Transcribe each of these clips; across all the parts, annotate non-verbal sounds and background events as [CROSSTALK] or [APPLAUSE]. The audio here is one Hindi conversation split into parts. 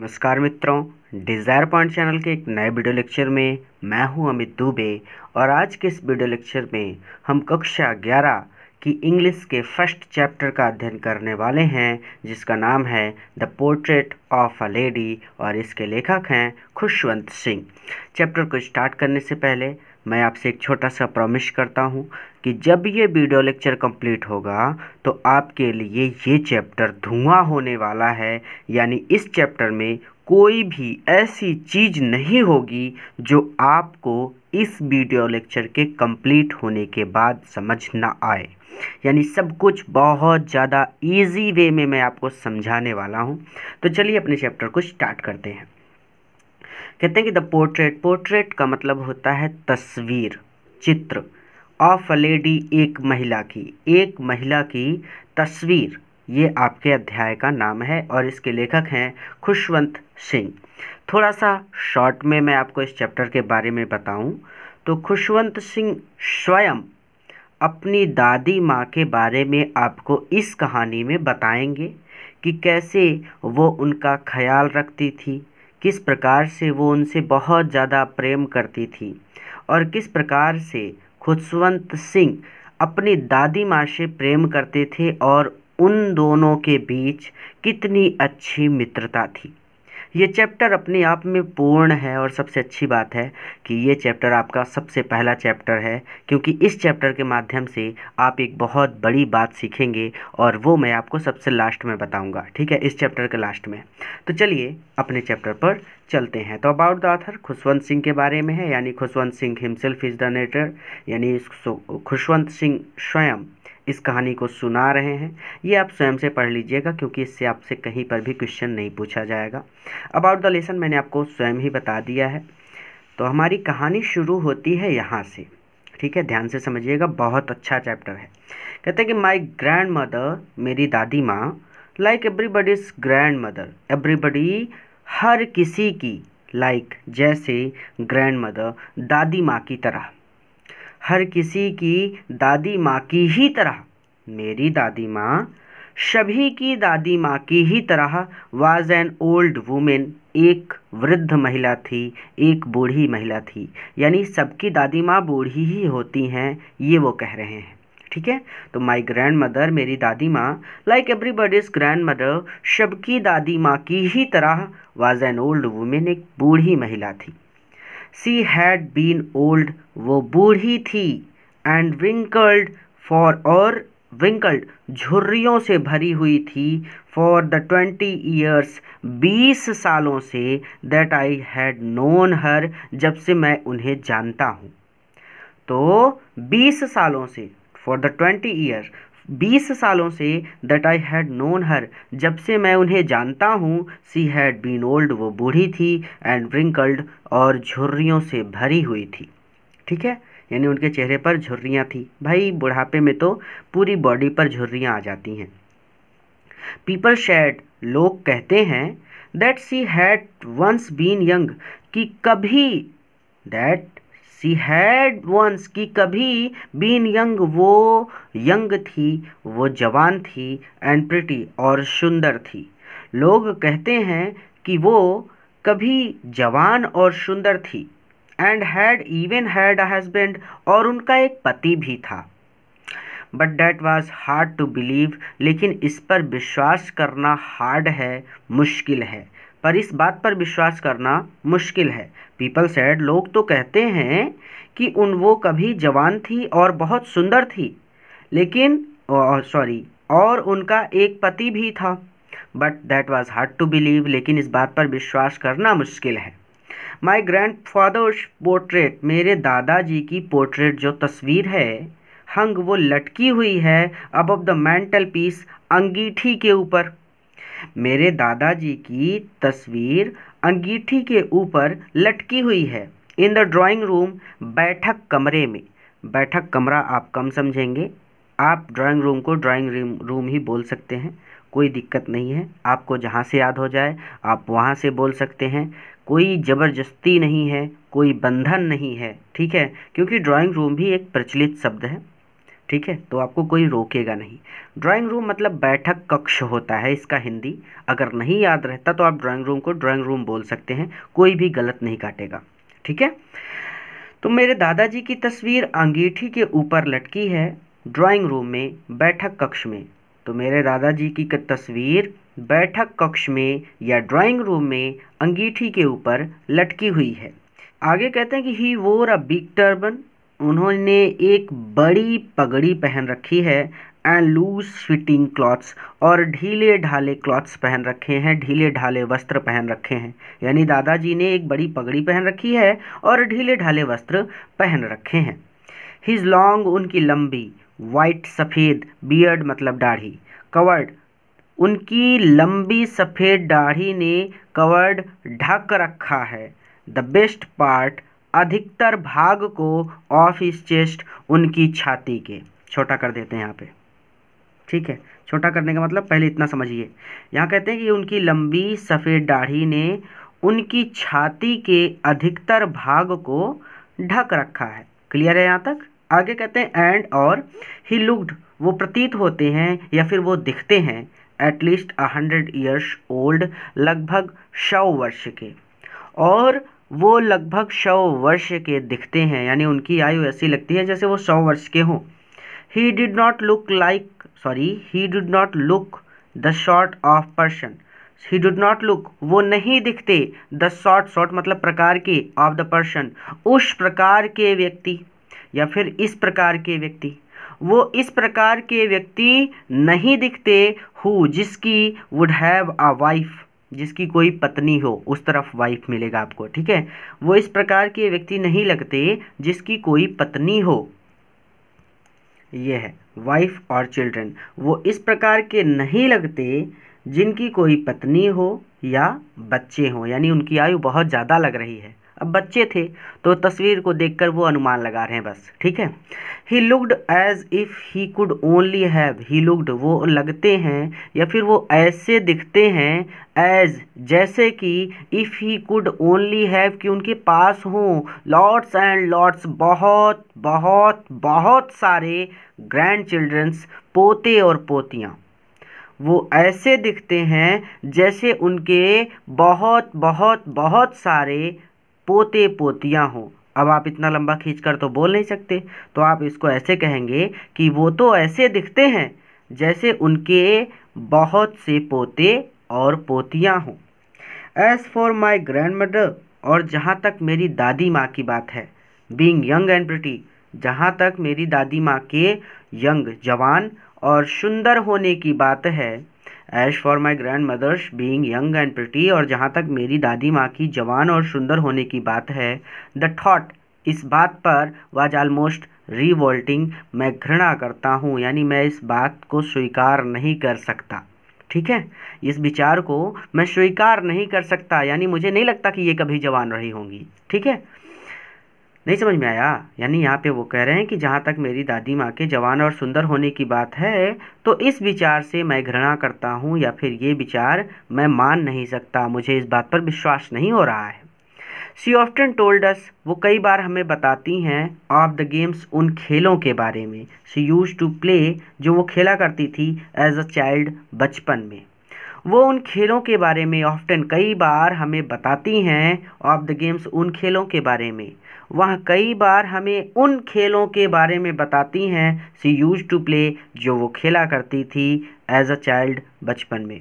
नमस्कार मित्रों डिज़ायर पॉइंट चैनल के एक नए वीडियो लेक्चर में मैं हूं अमित दुबे और आज के इस वीडियो लेक्चर में हम कक्षा 11 की इंग्लिश के फर्स्ट चैप्टर का अध्ययन करने वाले हैं जिसका नाम है the portrait of a lady और इसके लेखक हैं खुशवंत सिंह चैप्टर को स्टार्ट करने से पहले मैं आपसे एक छोटा सा प्रॉमिस करता हूँ कि जब ये वीडियो लेक्चर कंप्लीट होगा तो आपके लिए ये चैप्टर धुआं होने वाला है यानी इस चैप्टर में कोई भी ऐसी चीज़ नहीं होगी जो आपको इस वीडियो लेक्चर के कंप्लीट होने के बाद समझ ना आए यानी सब कुछ बहुत ज़्यादा इजी वे में मैं आपको समझाने वाला हूँ तो चलिए अपने चैप्टर को स्टार्ट करते हैं कहते हैं कि द पोर्ट्रेट पोर्ट्रेट का मतलब होता है तस्वीर चित्र ऑफ अ लेडी एक महिला की एक महिला की तस्वीर ये आपके अध्याय का नाम है और इसके लेखक हैं खुशवंत सिंह थोड़ा सा शॉर्ट में मैं आपको इस चैप्टर के बारे में बताऊं तो खुशवंत सिंह स्वयं अपनी दादी माँ के बारे में आपको इस कहानी में बताएंगे कि कैसे वो उनका ख्याल रखती थी किस प्रकार से वो उनसे बहुत ज़्यादा प्रेम करती थी और किस प्रकार से खुशवंत सिंह अपनी दादी माँ से प्रेम करते थे और उन दोनों के बीच कितनी अच्छी मित्रता थी ये चैप्टर अपने आप में पूर्ण है और सबसे अच्छी बात है कि ये चैप्टर आपका सबसे पहला चैप्टर है क्योंकि इस चैप्टर के माध्यम से आप एक बहुत बड़ी बात सीखेंगे और वो मैं आपको सबसे लास्ट में बताऊंगा ठीक है इस चैप्टर के लास्ट में तो चलिए अपने चैप्टर पर चलते हैं तो about the author Khushwant Singh के बारे में है यानी Khushwant Singh himself is the narrator यानी खुशवंत सिंह स्वयं इस कहानी को सुना रहे हैं ये आप स्वयं से पढ़ लीजिएगा क्योंकि इससे आपसे कहीं पर भी क्वेश्चन नहीं पूछा जाएगा अबाउट द लेसन मैंने आपको स्वयं ही बता दिया है तो हमारी कहानी शुरू होती है यहाँ से ठीक है ध्यान से समझिएगा बहुत अच्छा चैप्टर है कहते हैं कि माई ग्रैंड मदर मेरी दादी माँ like everybody's grandmother everybody हर किसी की लाइक like, जैसे ग्रैंड मदर दादी माँ की तरह हर किसी की दादी माँ की ही तरह मेरी दादी माँ सभी की दादी माँ की ही तरह वाज एन ओल्ड वुमेन एक वृद्ध महिला थी एक बूढ़ी महिला थी यानी सबकी दादी माँ बूढ़ी ही होती हैं ये वो कह रहे हैं ठीक है तो माय ग्रैंड मदर मेरी दादी माँ लाइक एवरीबडीज ग्रैंड मदर सबकी दादी माँ की ही तरह वाज एन ओल्ड वुमेन एक बूढ़ी महिला थी सी हैड बीन ओल्ड वो बूढ़ी थी एंड विंकल्ड फॉर और विंकल्ड झुर्रियों से भरी हुई थी फॉर द ट्वेंटी ईयर्स बीस सालों से that I had known her जब से मैं उन्हें जानता हूँ तो बीस सालों से फॉर द ट्वेंटी ईयर्स बीस सालों से that I had known her जब से मैं उन्हें जानता हूँ सी हैड बीन ओल्ड वो बूढ़ी थी एंड व्रिंकल्ड और झुर्रियों से भरी हुई थी ठीक है यानी उनके चेहरे पर झुर्रियाँ थी भाई बुढ़ापे में तो पूरी बॉडी पर झुर्रियाँ आ जाती हैं पीपल शेड लोग कहते हैं that she had once been young कि कभी दैट सी हैड वंस कि कभी बीन यंग वो यंग थी वो जवान थी एंड प्रिटी और सुंदर थी लोग कहते हैं कि वो कभी जवान और सुंदर थी and had even had a husband और उनका एक पति भी था but that was hard to believe लेकिन इस पर विश्वास करना हार्ड है मुश्किल है पर इस बात पर विश्वास करना मुश्किल है पीपल सैड लोग तो कहते हैं कि उन वो कभी जवान थी और बहुत सुंदर थी लेकिन सॉरी और उनका एक पति भी था but that was hard to believe लेकिन इस बात पर विश्वास करना मुश्किल है माई ग्रैंड फादर्स पोर्ट्रेट मेरे दादाजी की पोर्ट्रेट जो तस्वीर है हंग वो लटकी हुई है above the mantelpiece अंगीठी के ऊपर मेरे दादाजी की तस्वीर अंगीठी के ऊपर लटकी हुई है इन द ड्राइंग रूम बैठक कमरे में बैठक कमरा आप कम समझेंगे आप ड्राइंग रूम को ड्राइंग रूम ही बोल सकते हैं कोई दिक्कत नहीं है आपको जहाँ से याद हो जाए आप वहाँ से बोल सकते हैं कोई ज़बरदस्ती नहीं है कोई बंधन नहीं है ठीक है क्योंकि ड्राइंग रूम भी एक प्रचलित शब्द है ठीक है तो आपको कोई रोकेगा नहीं ड्राइंग रूम मतलब बैठक कक्ष होता है इसका हिंदी अगर नहीं याद रहता तो आप ड्राइंग रूम को ड्राइंग रूम बोल सकते हैं कोई भी गलत नहीं काटेगा ठीक है तो मेरे दादाजी की तस्वीर अंगीठी के ऊपर लटकी है ड्राइंग रूम में बैठक कक्ष में तो मेरे दादाजी की तस्वीर बैठक कक्ष में या ड्राइंग रूम में अंगीठी के ऊपर लटकी हुई है आगे कहते हैं कि ही वोर अ बिग टर्बन उन्होंने एक बड़ी पगड़ी पहन रखी है एंड लूज फिटिंग क्लॉथ्स और ढीले ढाले क्लॉथ्स पहन रखे हैं ढीले ढाले वस्त्र पहन रखे हैं यानी दादाजी ने एक बड़ी पगड़ी पहन रखी है और ढीले ढाले वस्त्र पहन रखे हैं हिज लॉन्ग उनकी लंबी वाइट सफ़ेद बियर्ड मतलब दाढ़ी कवर्ड उनकी लंबी सफ़ेद दाढ़ी ने कवर्ड ढक रखा है द बेस्ट पार्ट अधिकतर भाग को ऑफ इस चेस्ट उनकी छाती के छोटा कर देते हैं यहाँ पे ठीक है छोटा करने का मतलब पहले इतना समझिए यहाँ कहते हैं कि उनकी लंबी सफ़ेद दाढ़ी ने उनकी छाती के अधिकतर भाग को ढक रखा है क्लियर है यहाँ तक आगे कहते हैं एंड और ही लुक्ड वो प्रतीत होते हैं या फिर वो दिखते हैं एटलीस्ट हंड्रेड ईयर्स ओल्ड लगभग सौ वर्ष के और वो लगभग सौ वर्ष के दिखते हैं यानी उनकी आयु ऐसी लगती है जैसे वो सौ वर्ष के हों he did not look like sorry he did not look the sort of person he did not look वो नहीं दिखते द शॉर्ट शॉर्ट मतलब प्रकार के ऑफ द पर्सन उस प्रकार के व्यक्ति या फिर इस प्रकार के व्यक्ति वो इस प्रकार के व्यक्ति नहीं दिखते हु जिसकी वुड हैव अ वाइफ जिसकी कोई पत्नी हो उस तरफ वाइफ मिलेगा आपको ठीक है वो इस प्रकार के व्यक्ति नहीं लगते जिसकी कोई पत्नी हो ये है वाइफ और चिल्ड्रन वो इस प्रकार के नहीं लगते जिनकी कोई पत्नी हो या बच्चे हों यानी उनकी आयु बहुत ज़्यादा लग रही है अब बच्चे थे तो तस्वीर को देखकर वो अनुमान लगा रहे हैं बस ठीक है he looked as if he could only have he looked वो लगते हैं या फिर वो ऐसे दिखते हैं एज जैसे कि if he could only have कि उनके पास हों लॉर्ड्स एंड लॉर्ड्स बहुत बहुत बहुत सारे ग्रैंड चिल्ड्रंस पोते और पोतियाँ वो ऐसे दिखते हैं जैसे उनके बहुत बहुत बहुत सारे पोते पोतियाँ हों अब आप इतना लंबा खींच कर तो बोल नहीं सकते तो आप इसको ऐसे कहेंगे कि वो तो ऐसे दिखते हैं जैसे उनके बहुत से पोते और पोतियाँ हों as for my grandmother और जहाँ तक मेरी दादी माँ की बात है बींग यंग एंड प्रटी जहाँ तक मेरी दादी माँ के यंग जवान और सुंदर होने की बात है as for my grandmother's being young and pretty और जहाँ तक मेरी दादी माँ की जवान और सुंदर होने की बात है द थॉट इस बात पर वाज आलमोस्ट रिवोल्टिंग मैं घृणा करता हूँ यानी मैं इस बात को स्वीकार नहीं कर सकता ठीक है इस विचार को मैं स्वीकार नहीं कर सकता यानी मुझे नहीं लगता कि ये कभी जवान रही होंगी ठीक है नहीं समझ में आया यानी यहाँ पे वो कह रहे हैं कि जहाँ तक मेरी दादी माँ के जवान और सुंदर होने की बात है तो इस विचार से मैं घृणा करता हूँ या फिर ये विचार मैं मान नहीं सकता मुझे इस बात पर विश्वास नहीं हो रहा है सी ऑफ्टन टोल्डस वो कई बार हमें बताती हैं ऑफ द गेम्स उन खेलों के बारे में सी यूज टू प्ले जो वो खेला करती थी एज अ चाइल्ड बचपन में वो उन खेलों के बारे में ऑफ्टन कई बार हमें बताती हैं ऑफ द गेम्स उन खेलों के बारे में वह कई बार हमें उन खेलों के बारे में बताती हैं सी यूज टू प्ले जो वो खेला करती थी एज अ चाइल्ड बचपन में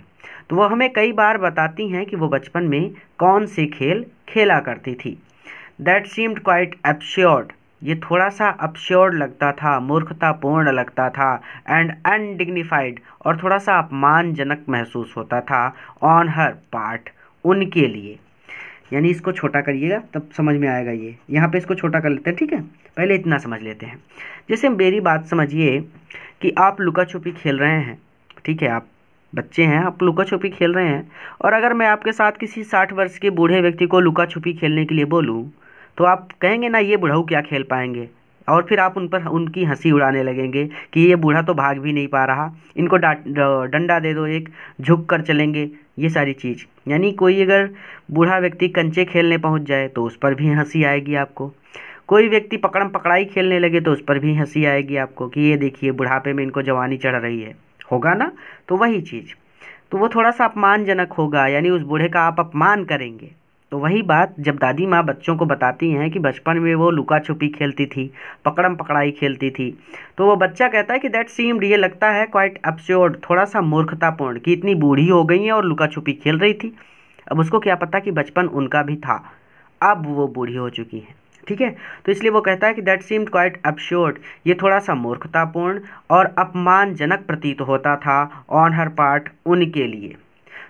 तो वह हमें कई बार बताती हैं कि वो बचपन में कौन से खेल खेला करती थी दैट सीम्ड क्वाइट एप्श्योर्ड ये थोड़ा सा अपश्योर्ड लगता था मूर्खतापूर्ण लगता था एंड अनडिग्निफाइड और थोड़ा सा अपमानजनक महसूस होता था ऑन हर पार्ट उनके लिए यानी इसको छोटा करिएगा तब समझ में आएगा ये यहाँ पे इसको छोटा कर लेते हैं ठीक है पहले इतना समझ लेते हैं जैसे मेरी बात समझिए कि आप लुका छुपी खेल रहे हैं ठीक है आप बच्चे हैं आप लुका छुपी खेल रहे हैं और अगर मैं आपके साथ किसी साठ वर्ष के बूढ़े व्यक्ति को लुका छुपी खेलने के लिए बोलूँ तो आप कहेंगे ना ये बूढ़ाऊ क्या खेल पाएंगे और फिर आप उन पर उनकी हंसी उड़ाने लगेंगे कि ये बूढ़ा तो भाग भी नहीं पा रहा इनको डंडा दे दो एक झुक कर चलेंगे ये सारी चीज़ यानी कोई अगर बूढ़ा व्यक्ति कंचे खेलने पहुंच जाए तो उस पर भी हंसी आएगी आपको कोई व्यक्ति पकड़म पकड़ाई खेलने लगे तो उस पर भी हंसी आएगी आपको कि ये देखिए बुढ़ापे में इनको जवानी चढ़ रही है होगा ना तो वही चीज़ तो वो थोड़ा सा अपमानजनक होगा यानी उस बूढ़े का आप अपमान करेंगे तो वही बात जब दादी माँ बच्चों को बताती हैं कि बचपन में वो लुका छुपी खेलती थी पकड़म पकड़ाई खेलती थी तो वो बच्चा कहता है कि दैट सीम ये लगता है क्वाइट अपस्योर्ड थोड़ा सा मूर्खतापूर्ण कि इतनी बूढ़ी हो गई हैं और लुका छुपी खेल रही थी अब उसको क्या पता कि बचपन उनका भी था अब वो बूढ़ी हो चुकी हैं ठीक है तो इसलिए वो कहता है कि दैट सीम्ड क्वाइट अपश्योर्ड ये थोड़ा सा मूर्खतापूर्ण और अपमानजनक प्रतीत होता था ऑन हर पार्ट उनके लिए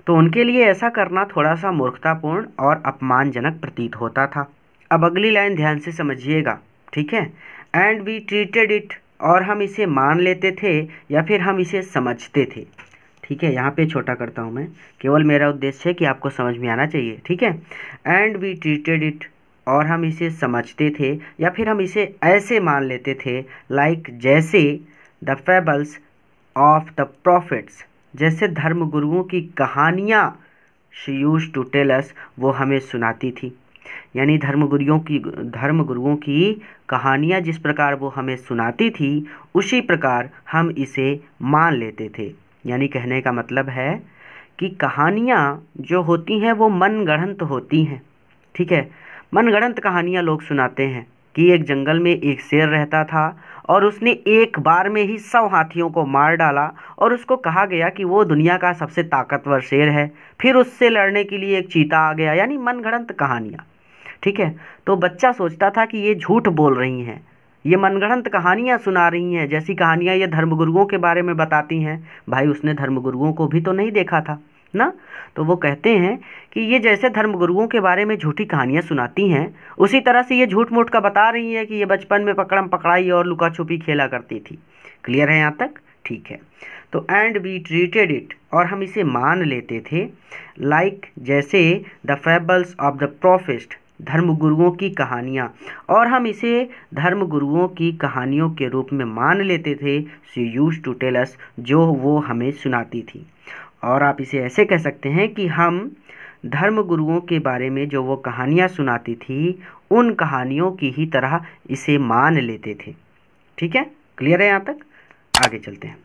तो उनके लिए ऐसा करना थोड़ा सा मूर्खतापूर्ण और अपमानजनक प्रतीत होता था अब अगली लाइन ध्यान से समझिएगा ठीक है एंड वी ट्रीटेड इट और हम इसे मान लेते थे या फिर हम इसे समझते थे ठीक है यहाँ पे छोटा करता हूँ मैं केवल मेरा उद्देश्य है कि आपको समझ में आना चाहिए ठीक है एंड वी ट्रीटेड इट और हम इसे समझते थे या फिर हम इसे ऐसे मान लेते थे लाइक like जैसे the fables of the prophets जैसे धर्म गुरुओं की कहानियाँ शीयूष यूज टू टेलस वो हमें सुनाती थी यानी धर्मगुरुओं की धर्म गुरुओं की कहानियाँ जिस प्रकार वो हमें सुनाती थी उसी प्रकार हम इसे मान लेते थे यानी कहने का मतलब है कि कहानियाँ जो होती हैं वो मनगढ़ंत होती हैं ठीक है मनगढ़ंत कहानियाँ लोग सुनाते हैं कि एक जंगल में एक शेर रहता था और उसने एक बार में ही सौ हाथियों को मार डाला और उसको कहा गया कि वो दुनिया का सबसे ताकतवर शेर है फिर उससे लड़ने के लिए एक चीता आ गया यानी मनगढ़ंत कहानियाँ ठीक है तो बच्चा सोचता था कि ये झूठ बोल रही हैं ये मनगढ़ंत कहानियाँ सुना रही हैं जैसी कहानियाँ ये धर्मगुरुओं के बारे में बताती हैं भाई उसने धर्मगुरुओं को भी तो नहीं देखा था ना तो वो कहते हैं कि ये जैसे धर्मगुरुओं के बारे में झूठी कहानियाँ सुनाती हैं उसी तरह से ये झूठ मूठ का बता रही हैं कि ये बचपन में पकड़म पकड़ाई और लुका छुपी खेला करती थी क्लियर है यहाँ तक ठीक है तो एंड वी ट्रीटेड इट और हम इसे मान लेते थे लाइक like, जैसे the fables of the prophets धर्मगुरुओं की कहानियाँ और हम इसे धर्मगुरुओं की कहानियों के रूप में मान लेते थे सी यूज टू टेलस जो वो हमें सुनाती थी और आप इसे ऐसे कह सकते हैं कि हम धर्म गुरुओं के बारे में जो वो कहानियाँ सुनाती थी उन कहानियों की ही तरह इसे मान लेते थे ठीक है क्लियर है यहाँ तक आगे चलते हैं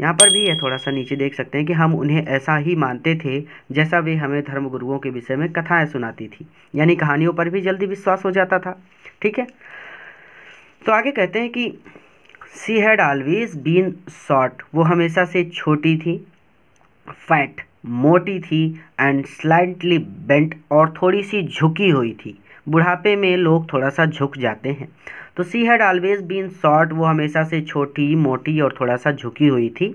यहाँ पर भी है थोड़ा सा नीचे देख सकते हैं कि हम उन्हें ऐसा ही मानते थे जैसा वे हमें धर्म गुरुओं के विषय में कथाएँ सुनाती थी यानी कहानियों पर भी जल्दी विश्वास हो जाता था ठीक है तो आगे कहते हैं कि she had always been short वो हमेशा से छोटी थी फैट मोटी थी एंड स्लाइटली बेंट और थोड़ी सी झुकी हुई थी बुढ़ापे में लोग थोड़ा सा झुक जाते हैं तो she had always been short वो हमेशा से छोटी मोटी और थोड़ा सा झुकी हुई थी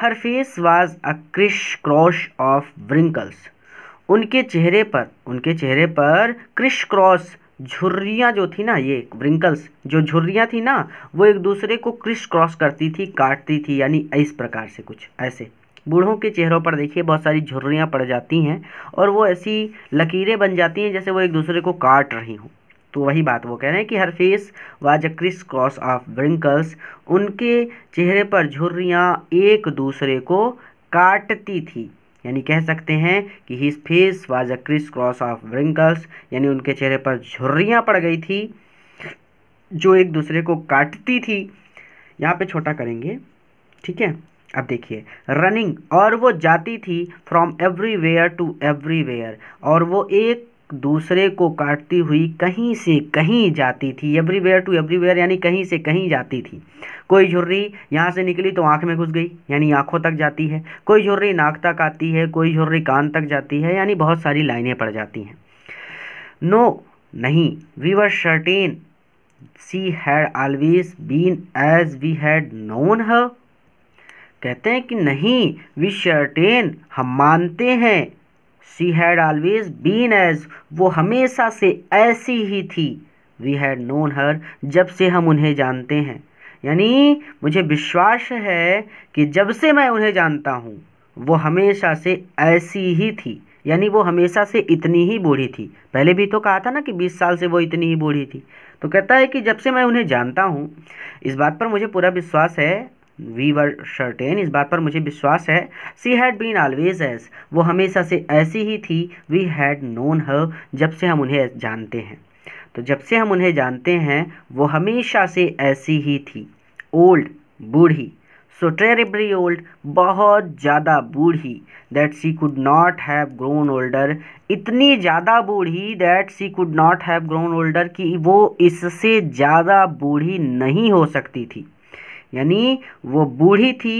her face was a crisscross of wrinkles उनके चेहरे पर उनके चेहरे पर क्रिश क्रॉस झुर्रियाँ जो थी ना ये व्रिंकल्स जो झुर्रियाँ थी ना वो एक दूसरे को क्रिश क्रॉस करती थी काटती थी यानी इस प्रकार से कुछ ऐसे बूढ़ों के चेहरों पर देखिए बहुत सारी झुर्रियाँ पड़ जाती हैं और वो ऐसी लकीरें बन जाती हैं जैसे वो एक दूसरे को काट रही हों तो वही बात वो कह रहे हैं कि her face was a crisscross of wrinkles उनके चेहरे पर झुर्रियाँ एक दूसरे को काटती थी यानी कह सकते हैं कि his face was a crisscross of wrinkles यानी उनके चेहरे पर झुर्रियाँ पड़ गई थी जो एक दूसरे को काटती थी यहाँ पे छोटा करेंगे ठीक है अब देखिए रनिंग और वो जाती थी फ्रॉम एवरीवेयर टू एवरीवेयर और वो एक दूसरे को काटती हुई कहीं से कहीं जाती थी एवरीवेयर टू एवरीवेयर यानी कहीं से कहीं जाती थी कोई झुर्री यहाँ से निकली तो आँख में घुस गई यानी आँखों तक जाती है कोई झुर्री नाक तक आती है कोई झुर्री कान तक जाती है यानी बहुत सारी लाइनें पड़ जाती हैं नो नहीं we were certain she had always been as we had known her कहते हैं कि नहीं वी शर्टेन हम मानते हैं she had always been as वो हमेशा से ऐसी ही थी वी हैड नोन हर जब से हम उन्हें जानते हैं यानी मुझे विश्वास है कि जब से मैं उन्हें जानता हूँ वो हमेशा से ऐसी ही थी यानी वो हमेशा से इतनी ही बूढ़ी थी पहले भी तो कहा था ना कि 20 साल से वो इतनी ही बूढ़ी थी तो कहता है कि जब से मैं उन्हें जानता हूँ इस बात पर मुझे पूरा विश्वास है वी वर शर्टेन इस बात पर मुझे विश्वास है she had been always as वो हमेशा से ऐसी ही थी वी हैड नोन हर जब से हम उन्हें जानते हैं तो जब से हम उन्हें जानते हैं वो हमेशा से ऐसी ही थी ओल्ड बूढ़ी सो टेरेबली ओल्ड बहुत ज़्यादा बूढ़ी that she could not have grown older इतनी ज़्यादा बूढ़ी that she could not have grown older कि वो इससे ज़्यादा बूढ़ी नहीं हो सकती थी यानी वो बूढ़ी थी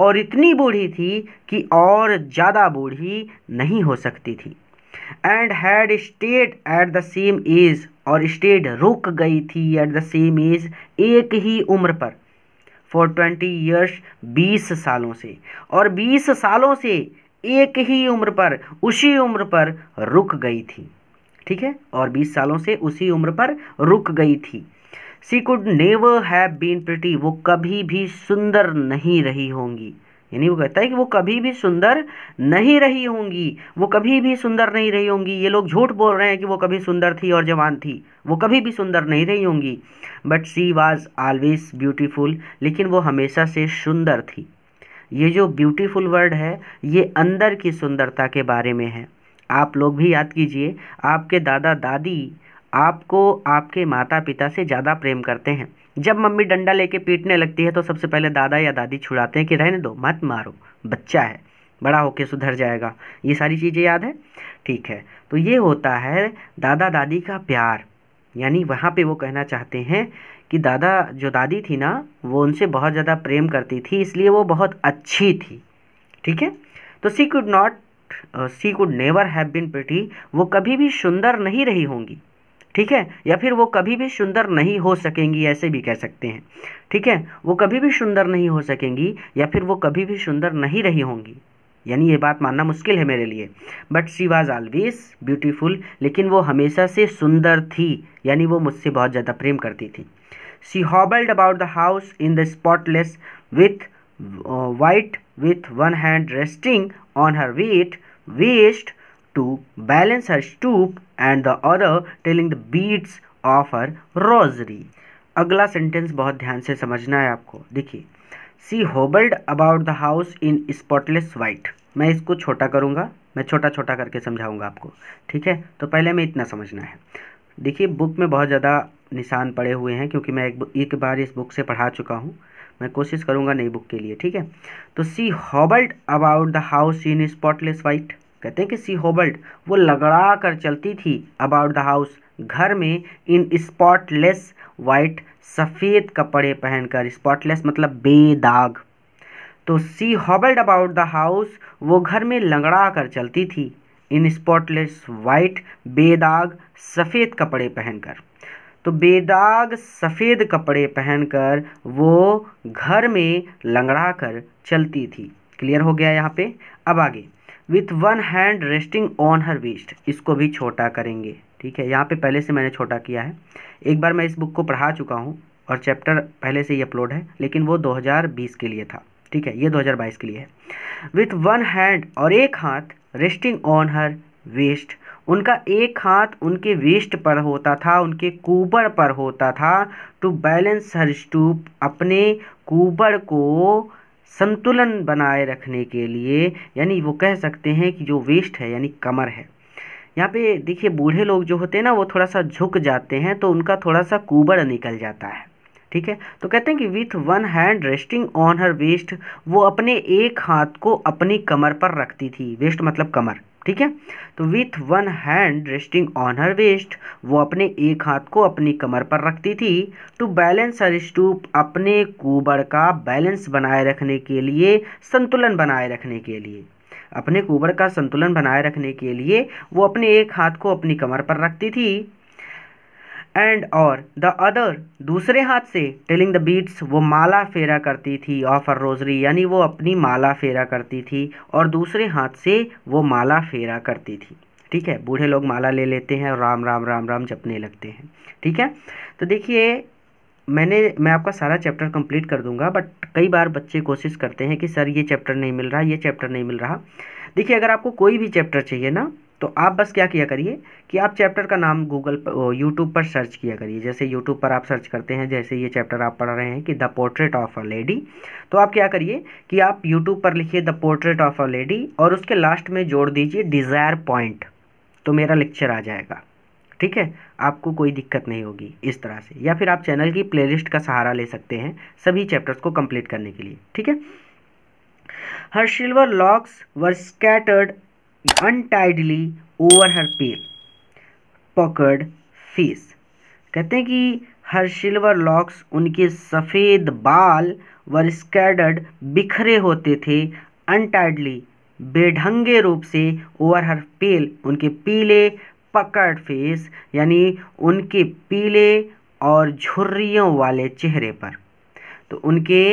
और इतनी बूढ़ी थी कि और ज़्यादा बूढ़ी नहीं हो सकती थी and had stayed at the same age और स्टेड रुक गई थी एट द सेम एज एक ही उम्र पर फॉर ट्वेंटी ईयर्स बीस सालों से और बीस सालों से एक ही उम्र पर उसी उम्र पर रुक गई थी ठीक है और बीस सालों से उसी उम्र पर रुक गई थी she could never have been pretty वो कभी भी सुंदर नहीं रही होंगी यानी वो कहता है कि वो कभी भी सुंदर नहीं रही होंगी वो कभी भी सुंदर नहीं रही होंगी ये लोग झूठ बोल रहे हैं कि वो कभी सुंदर थी और जवान थी वो कभी भी सुंदर नहीं रही होंगी but she was always beautiful लेकिन वो हमेशा से सुंदर थी ये जो ब्यूटीफुल वर्ड है ये अंदर की सुंदरता के बारे में है आप लोग भी याद कीजिए आपके दादा दादी आपको आपके माता पिता से ज़्यादा प्रेम करते हैं जब मम्मी डंडा लेके पीटने लगती है तो सबसे पहले दादा या दादी छुड़ाते हैं कि रहने दो मत मारो बच्चा है बड़ा होके सुधर जाएगा ये सारी चीज़ें याद है ठीक है तो ये होता है दादा दादी का प्यार यानी वहाँ पे वो कहना चाहते हैं कि दादा जो दादी थी ना वो उनसे बहुत ज़्यादा प्रेम करती थी इसलिए वो बहुत अच्छी थी ठीक है तो she could not she could never have been pretty वो कभी भी सुंदर नहीं रही होंगी ठीक है या फिर वो कभी भी सुंदर नहीं हो सकेंगी ऐसे भी कह सकते हैं ठीक है वो कभी भी सुंदर नहीं हो सकेंगी या फिर वो कभी भी सुंदर नहीं रही होंगी यानी ये बात मानना मुश्किल है मेरे लिए but she was always beautiful लेकिन वो हमेशा से सुंदर थी यानी वो मुझसे बहुत ज़्यादा प्रेम करती थी she hobbled about the house in the spotless with white with one hand resting on her वीट waist to balance her stoop and the other telling the beads of her rosary. अगला सेंटेंस बहुत ध्यान से समझना है आपको देखिए she hobbled about the house in spotless white मैं इसको छोटा करूँगा मैं छोटा छोटा करके समझाऊँगा आपको ठीक है तो पहले मैं इतना समझना है देखिए बुक में बहुत ज़्यादा निशान पड़े हुए हैं क्योंकि मैं एक एक बार इस बुक से पढ़ा चुका हूँ मैं कोशिश करूँगा नई बुक के लिए ठीक है तो she hobbled about the house in spotless white कहते हैं कि सी होबल्ट वो लगड़ा कर चलती थी अबाउट द हाउस घर में इन स्पॉटलेस वाइट सफ़ेद कपड़े पहनकर स्पॉटलेस मतलब बेदाग तो she hobbled about the house वो घर में लंगड़ा कर चलती थी इन स्पॉटलेस वाइट बेदाग सफ़ेद कपड़े पहनकर तो बेदाग सफ़ेद कपड़े पहनकर वो घर में लंगड़ा कर चलती थी क्लियर हो गया यहाँ पे अब आगे with one hand resting on her waist इसको भी छोटा करेंगे ठीक है यहाँ पे पहले से मैंने छोटा किया है एक बार मैं इस बुक को पढ़ा चुका हूँ और चैप्टर पहले से ही अपलोड है लेकिन वो 2020 के लिए था ठीक है ये 2022 के लिए है विथ वन हैंड और एक हाथ रेस्टिंग ऑन हर वेस्ट उनका एक हाथ उनके वेस्ट पर होता था उनके कुबर पर होता था टू बैलेंस हर स्टूप अपने कुबड़ को संतुलन बनाए रखने के लिए यानी वो कह सकते हैं कि जो वेस्ट है यानी कमर है यहाँ पे देखिए बूढ़े लोग जो होते हैं ना वो थोड़ा सा झुक जाते हैं तो उनका थोड़ा सा कुबड़ निकल जाता है ठीक है तो कहते हैं कि with one hand resting on her waist वो अपने एक हाथ को अपनी कमर पर रखती थी वेस्ट मतलब कमर ठीक है तो with one hand resting on her waist वो अपने एक हाथ को अपनी कमर पर रखती थी टू बैलेंस हर स्टूप अपने कुबर का बैलेंस बनाए रखने के लिए संतुलन बनाए रखने के लिए अपने कुबर का संतुलन बनाए रखने के लिए वो अपने एक हाथ को अपनी कमर पर रखती थी एंड और द अदर दूसरे हाथ से टेलिंग द बीट्स वो माला फेरा करती थी ऑफ अ रोजरी यानी वो अपनी माला फेरा करती थी और दूसरे हाथ से वो माला फेरा करती थी ठीक है बूढ़े लोग माला ले लेते हैं और राम राम राम राम जपने लगते हैं ठीक है तो देखिए मैंने मैं आपका सारा चैप्टर कंप्लीट कर दूंगा बट कई बार बच्चे कोशिश करते हैं कि सर ये चैप्टर नहीं मिल रहा ये चैप्टर नहीं मिल रहा देखिए अगर आपको कोई भी चैप्टर चाहिए ना तो आप बस क्या किया करिए कि आप चैप्टर का नाम गूगल पर यूट्यूब पर सर्च किया करिए जैसे यूट्यूब पर आप सर्च करते हैं जैसे ये चैप्टर आप पढ़ रहे हैं कि the portrait of a lady तो आप क्या करिए कि आप यूट्यूब पर लिखिए the portrait of a lady और उसके लास्ट में जोड़ दीजिए डिज़ायर पॉइंट तो मेरा लेक्चर आ जाएगा ठीक है आपको कोई दिक्कत नहीं होगी इस तरह से या फिर आप चैनल की प्ले का सहारा ले सकते हैं सभी चैप्टर्स को कंप्लीट करने के लिए ठीक है her silver locks were scattered untidily over her pale पकड़ फेस कहते हैं कि हर सिल्वर लॉक्स उनके सफ़ेद बाल वर स्कैडर्ड बिखरे होते थे अनटाइडली बेढंगे रूप से ओवर हर पेल उनके पीले पकड़ फेस यानी उनके पीले और झुर्रियों वाले चेहरे पर तो उनके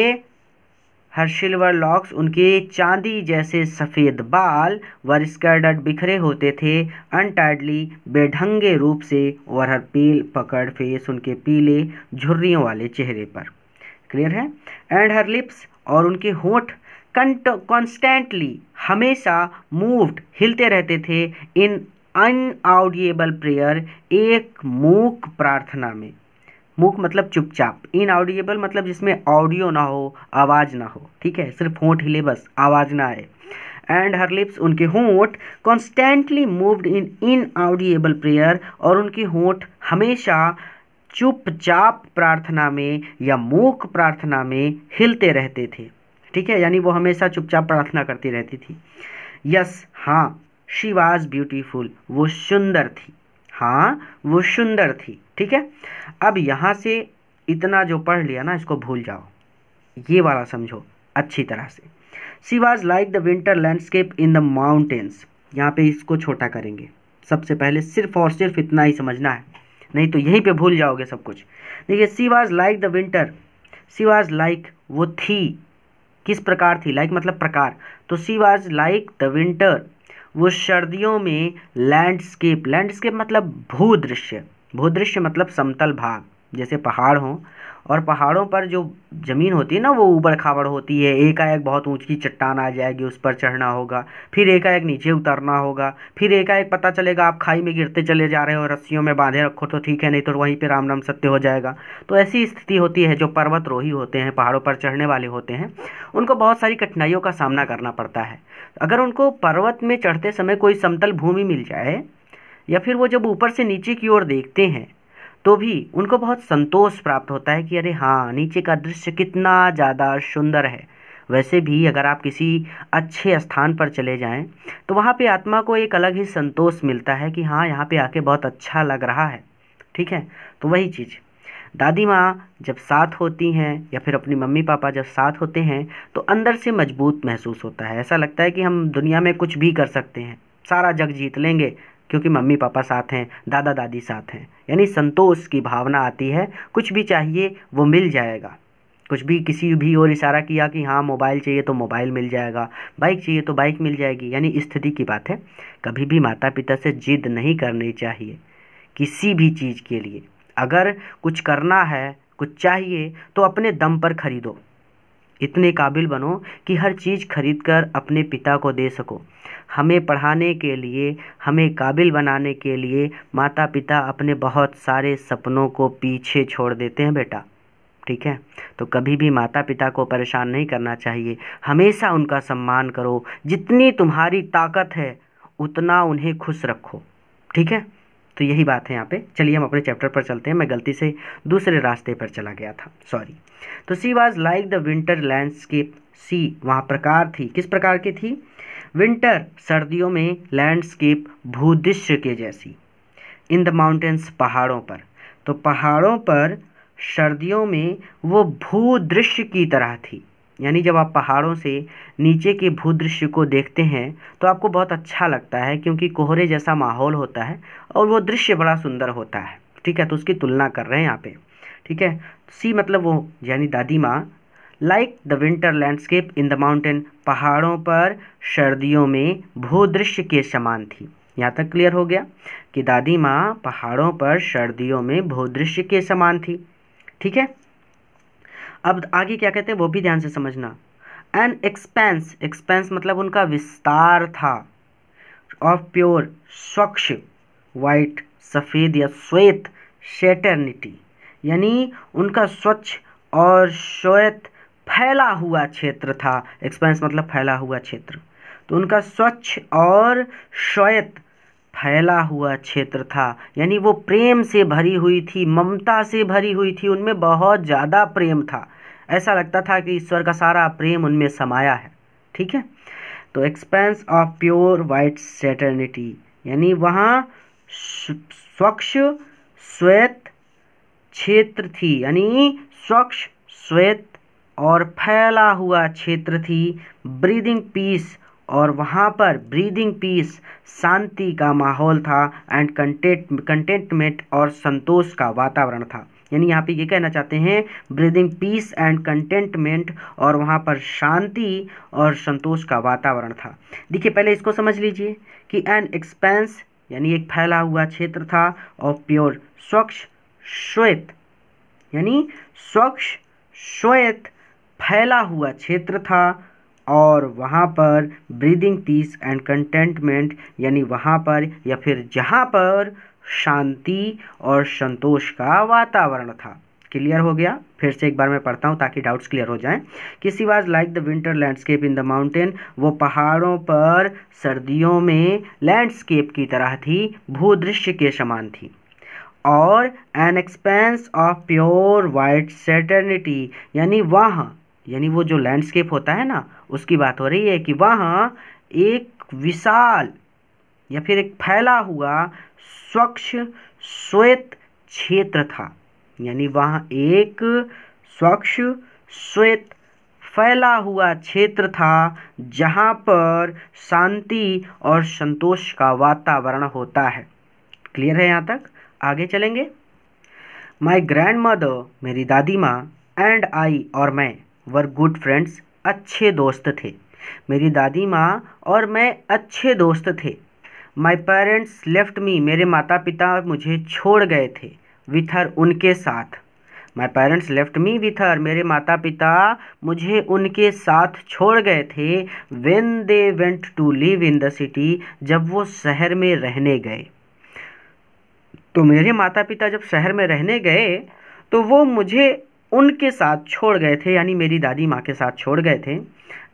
हर सिल्वर लॉक्स उनके चांदी जैसे सफ़ेद बाल व स्कर्डड बिखरे होते थे अनटाइडली बेढंगे रूप से और हर पील पकड़ फेस उनके पीले झुर्रियों वाले चेहरे पर क्लियर है एंड हर लिप्स और उनके होठ कॉन्स्टेंटली हमेशा मूव्ड हिलते रहते थे इन अनऑडिएबल प्रेयर एक मूक प्रार्थना में मूक मतलब चुपचाप ऑडिएबल मतलब जिसमें ऑडियो ना हो आवाज़ ना हो ठीक है सिर्फ होंठ हिले बस आवाज़ ना आए एंड हर लिप्स उनके होंठ constantly moved in inaudible prayer और उनके होंठ हमेशा चुपचाप प्रार्थना में या मूक प्रार्थना में हिलते रहते थे ठीक है यानी वो हमेशा चुपचाप प्रार्थना करती रहती थी यस हाँ शी वाज ब्यूटीफुल वो सुंदर थी हाँ वो सुंदर थी ठीक है अब यहाँ से इतना जो पढ़ लिया ना इसको भूल जाओ ये वाला समझो अच्छी तरह से she was like the winter landscape in the mountains यहाँ पे इसको छोटा करेंगे सबसे पहले सिर्फ और सिर्फ इतना ही समझना है नहीं तो यहीं पे भूल जाओगे सब कुछ देखिए she was like the winter she was like वो थी किस प्रकार थी लाइक like मतलब प्रकार तो she was like the winter वो सर्दियों में लैंडस्केप लैंडस्केप मतलब भूदृश्य भूदृश्य मतलब समतल भाग जैसे पहाड़ हों और पहाड़ों पर जो ज़मीन होती है ना वो ऊबड़ खाबड़ होती है एकाएक बहुत ऊंची चट्टान आ जाएगी उस पर चढ़ना होगा फिर एकाएक नीचे उतरना होगा फिर एकाएक पता चलेगा आप खाई में गिरते चले जा रहे हो रस्सियों में बांधे रखो तो ठीक है नहीं तो वहीं पर राम नाम सत्य हो जाएगा तो ऐसी स्थिति होती है जो पर्वतरोही होते हैं पहाड़ों पर चढ़ने वाले होते हैं उनको बहुत सारी कठिनाइयों का सामना करना पड़ता है अगर उनको पर्वत में चढ़ते समय कोई समतल भूमि मिल जाए या फिर वो जब ऊपर से नीचे की ओर देखते हैं तो भी उनको बहुत संतोष प्राप्त होता है कि अरे हाँ नीचे का दृश्य कितना ज़्यादा सुंदर है वैसे भी अगर आप किसी अच्छे स्थान पर चले जाएं तो वहाँ पे आत्मा को एक अलग ही संतोष मिलता है कि हाँ यहाँ पे आके बहुत अच्छा लग रहा है ठीक है तो वही चीज़ दादी माँ जब साथ होती हैं या फिर अपनी मम्मी पापा जब साथ होते हैं तो अंदर से मजबूत महसूस होता है ऐसा लगता है कि हम दुनिया में कुछ भी कर सकते हैं सारा जग जीत लेंगे क्योंकि मम्मी पापा साथ हैं दादा दादी साथ हैं यानी संतोष की भावना आती है कुछ भी चाहिए वो मिल जाएगा कुछ भी किसी भी और इशारा किया कि हाँ मोबाइल चाहिए तो मोबाइल मिल जाएगा बाइक चाहिए तो बाइक मिल जाएगी यानी स्थिति की बात है कभी भी माता पिता से जिद नहीं करनी चाहिए किसी भी चीज़ के लिए अगर कुछ करना है कुछ चाहिए तो अपने दम पर खरीदो इतने काबिल बनो कि हर चीज़ खरीद कर अपने पिता को दे सको हमें पढ़ाने के लिए हमें काबिल बनाने के लिए माता पिता अपने बहुत सारे सपनों को पीछे छोड़ देते हैं बेटा ठीक है तो कभी भी माता पिता को परेशान नहीं करना चाहिए हमेशा उनका सम्मान करो जितनी तुम्हारी ताकत है उतना उन्हें खुश रखो ठीक है तो यही बात है यहाँ पे चलिए हम अपने चैप्टर पर चलते हैं मैं गलती से दूसरे रास्ते पर चला गया था सॉरी तो she was like the winter landscape सी वहाँ प्रकार थी किस प्रकार की थी विंटर सर्दियों में लैंडस्केप भूदृश्य के जैसी इन द माउंटेंस पहाड़ों पर तो पहाड़ों पर सर्दियों में वो भूदृश्य की तरह थी यानी जब आप पहाड़ों से नीचे के भूदृश्य को देखते हैं तो आपको बहुत अच्छा लगता है क्योंकि कोहरे जैसा माहौल होता है और वो दृश्य बड़ा सुंदर होता है ठीक है तो उसकी तुलना कर रहे हैं यहाँ पे ठीक है सी मतलब वो यानी दादी माँ like the winter landscape in the mountain पहाड़ों पर सर्दियों में भूदृश्य के समान थी यहाँ तक क्लियर हो गया कि दादी माँ पहाड़ों पर सर्दियों में भूदृश्य के समान थी ठीक है अब आगे क्या कहते हैं वो भी ध्यान से समझना एन एक्सपेंस एक्सपेंस मतलब उनका विस्तार था ऑफ प्योर स्वच्छ वाइट सफ़ेद या श्वेत शेटर्निटी यानी उनका स्वच्छ और श्वेत फैला हुआ क्षेत्र था एक्सपेंस मतलब फैला हुआ क्षेत्र तो उनका स्वच्छ और श्वेत फैला हुआ क्षेत्र था यानी वो प्रेम से भरी हुई थी ममता से भरी हुई थी उनमें बहुत ज़्यादा प्रेम था ऐसा लगता था कि ईश्वर का सारा प्रेम उनमें समाया है ठीक है तो expanse of pure white serenity यानी वहाँ स्वच्छ श्वेत क्षेत्र थी यानी स्वच्छ श्वेत और फैला हुआ क्षेत्र थी ब्रीदिंग पीस और वहाँ पर ब्रीदिंग पीस शांति का माहौल था एंड कंटेंट कंटेंटमेंट और संतोष का वातावरण था यानी यहाँ पे ये कहना चाहते हैं ब्रीदिंग पीस एंड कंटेंटमेंट और वहाँ पर शांति और संतोष का वातावरण था देखिए पहले इसको समझ लीजिए कि एन एक्सपेंस यानी एक फैला हुआ क्षेत्र था और प्योर स्वच्छ श्वेत यानी स्वच्छ श्वेत फैला हुआ क्षेत्र था और वहाँ पर ब्रीदिंग पीस एंड कंटेंटमेंट यानी वहाँ पर या फिर जहाँ पर शांति और संतोष का वातावरण था क्लियर हो गया फिर से एक बार मैं पढ़ता हूँ ताकि डाउट्स क्लियर हो जाएं कि she was like the winter landscape in the mountain वो पहाड़ों पर सर्दियों में लैंडस्केप की तरह थी भूदृश्य के समान थी और an expanse of pure white serenity यानी वहाँ यानी वो जो लैंडस्केप होता है ना उसकी बात हो रही है कि वहाँ एक विशाल या फिर एक फैला हुआ स्वच्छ श्वेत क्षेत्र था यानी वहाँ एक स्वच्छ श्वेत फैला हुआ क्षेत्र था जहाँ पर शांति और संतोष का वातावरण होता है क्लियर है यहाँ तक आगे चलेंगे माई ग्रैंड मदर मेरी दादी माँ एंड आई और मैं वर गुड फ्रेंड्स अच्छे दोस्त थे मेरी दादी माँ और मैं अच्छे दोस्त थे माई पेरेंट्स लेफ्ट मी मेरे माता पिता मुझे छोड़ गए थे विथ हर उनके साथ my parents left me with her मेरे माता पिता मुझे उनके साथ छोड़ गए थे when they went to live in the city जब वो शहर में रहने गए तो मेरे माता पिता जब शहर में रहने गए तो वो मुझे उनके साथ छोड़ गए थे यानी मेरी दादी माँ के साथ छोड़ गए थे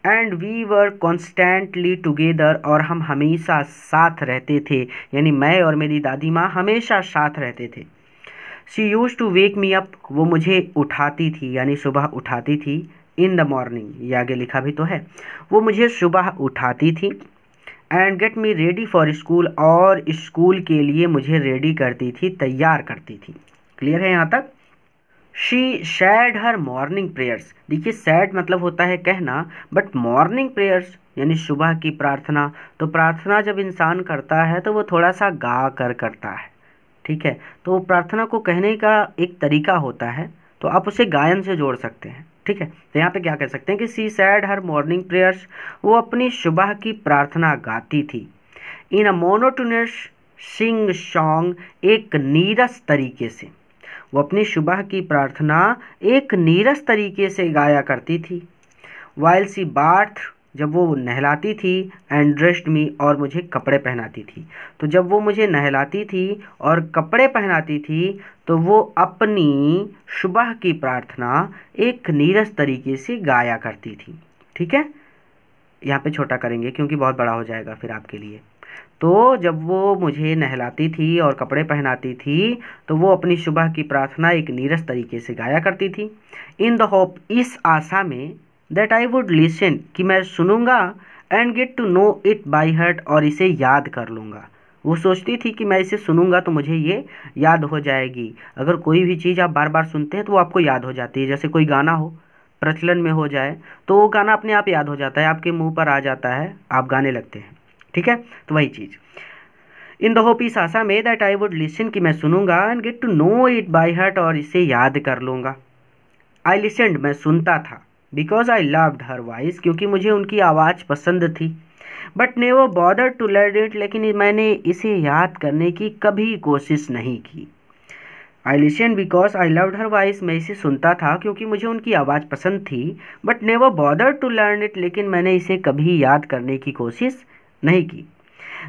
and we were constantly together और हम हमेशा साथ रहते थे यानी मैं और मेरी दादी माँ हमेशा साथ रहते थे she used to wake me up वो मुझे उठाती थी यानी सुबह उठाती थी इन द मॉर्निंग ये आगे लिखा भी तो है वो मुझे सुबह उठाती थी and get me ready for school और स्कूल के लिए मुझे रेडी करती थी तैयार करती थी क्लियर है यहाँ तक she said her morning prayers देखिए सैड मतलब होता है कहना बट मॉर्निंग प्रेयर्स यानी सुबह की प्रार्थना तो प्रार्थना जब इंसान करता है तो वो थोड़ा सा गा कर करता है ठीक है तो वो प्रार्थना को कहने का एक तरीका होता है तो आप उसे गायन से जोड़ सकते हैं ठीक है तो यहाँ पे क्या कह सकते हैं कि she said her morning prayers वो अपनी सुबह की प्रार्थना गाती थी इन अ मोनोटोनस सिंग सॉन्ग एक नीरस तरीके से वो अपनी सुबह की प्रार्थना एक नीरस तरीके से गाया करती थी वाइल सी बार्थ जब वो नहलाती थी एंड ड्रेस्ड मी और मुझे कपड़े पहनाती थी तो जब वो मुझे नहलाती थी और कपड़े पहनाती थी तो वो अपनी सुबह की प्रार्थना एक नीरस तरीके से गाया करती थी ठीक है यहाँ पे छोटा करेंगे क्योंकि बहुत बड़ा हो जाएगा फिर आपके लिए तो जब वो मुझे नहलाती थी और कपड़े पहनाती थी तो वो अपनी सुबह की प्रार्थना एक नीरस तरीके से गाया करती थी इन द होप इस आशा में दैट आई वुड लिसन कि मैं सुनूंगा and get to know it by heart और इसे याद कर लूँगा वो सोचती थी कि मैं इसे सुनूंगा तो मुझे ये याद हो जाएगी अगर कोई भी चीज़ आप बार बार सुनते हैं तो वो आपको याद हो जाती है जैसे कोई गाना हो प्रचलन में हो जाए तो वो गाना अपने आप याद हो जाता है आपके मुंह पर आ जाता है आप गाने लगते हैं ठीक है तो वही चीज़ इन द होप इस आशा में दैट आई वुड लिसन कि मैं सुनूंगा and get to know it by heart और इसे याद कर लूंगा आई लिसेंड मैं सुनता था because I loved her voice क्योंकि मुझे उनकी आवाज़ पसंद थी बट ने वो बॉर्डर टू लर्न इट लेकिन मैंने इसे याद करने की कभी कोशिश नहीं की I listen because I loved her voice मैं इसे सुनता था क्योंकि मुझे उनकी आवाज़ पसंद थी बट वो बॉर्डर टू लर्न इट लेकिन मैंने इसे कभी याद करने की कोशिश नहीं की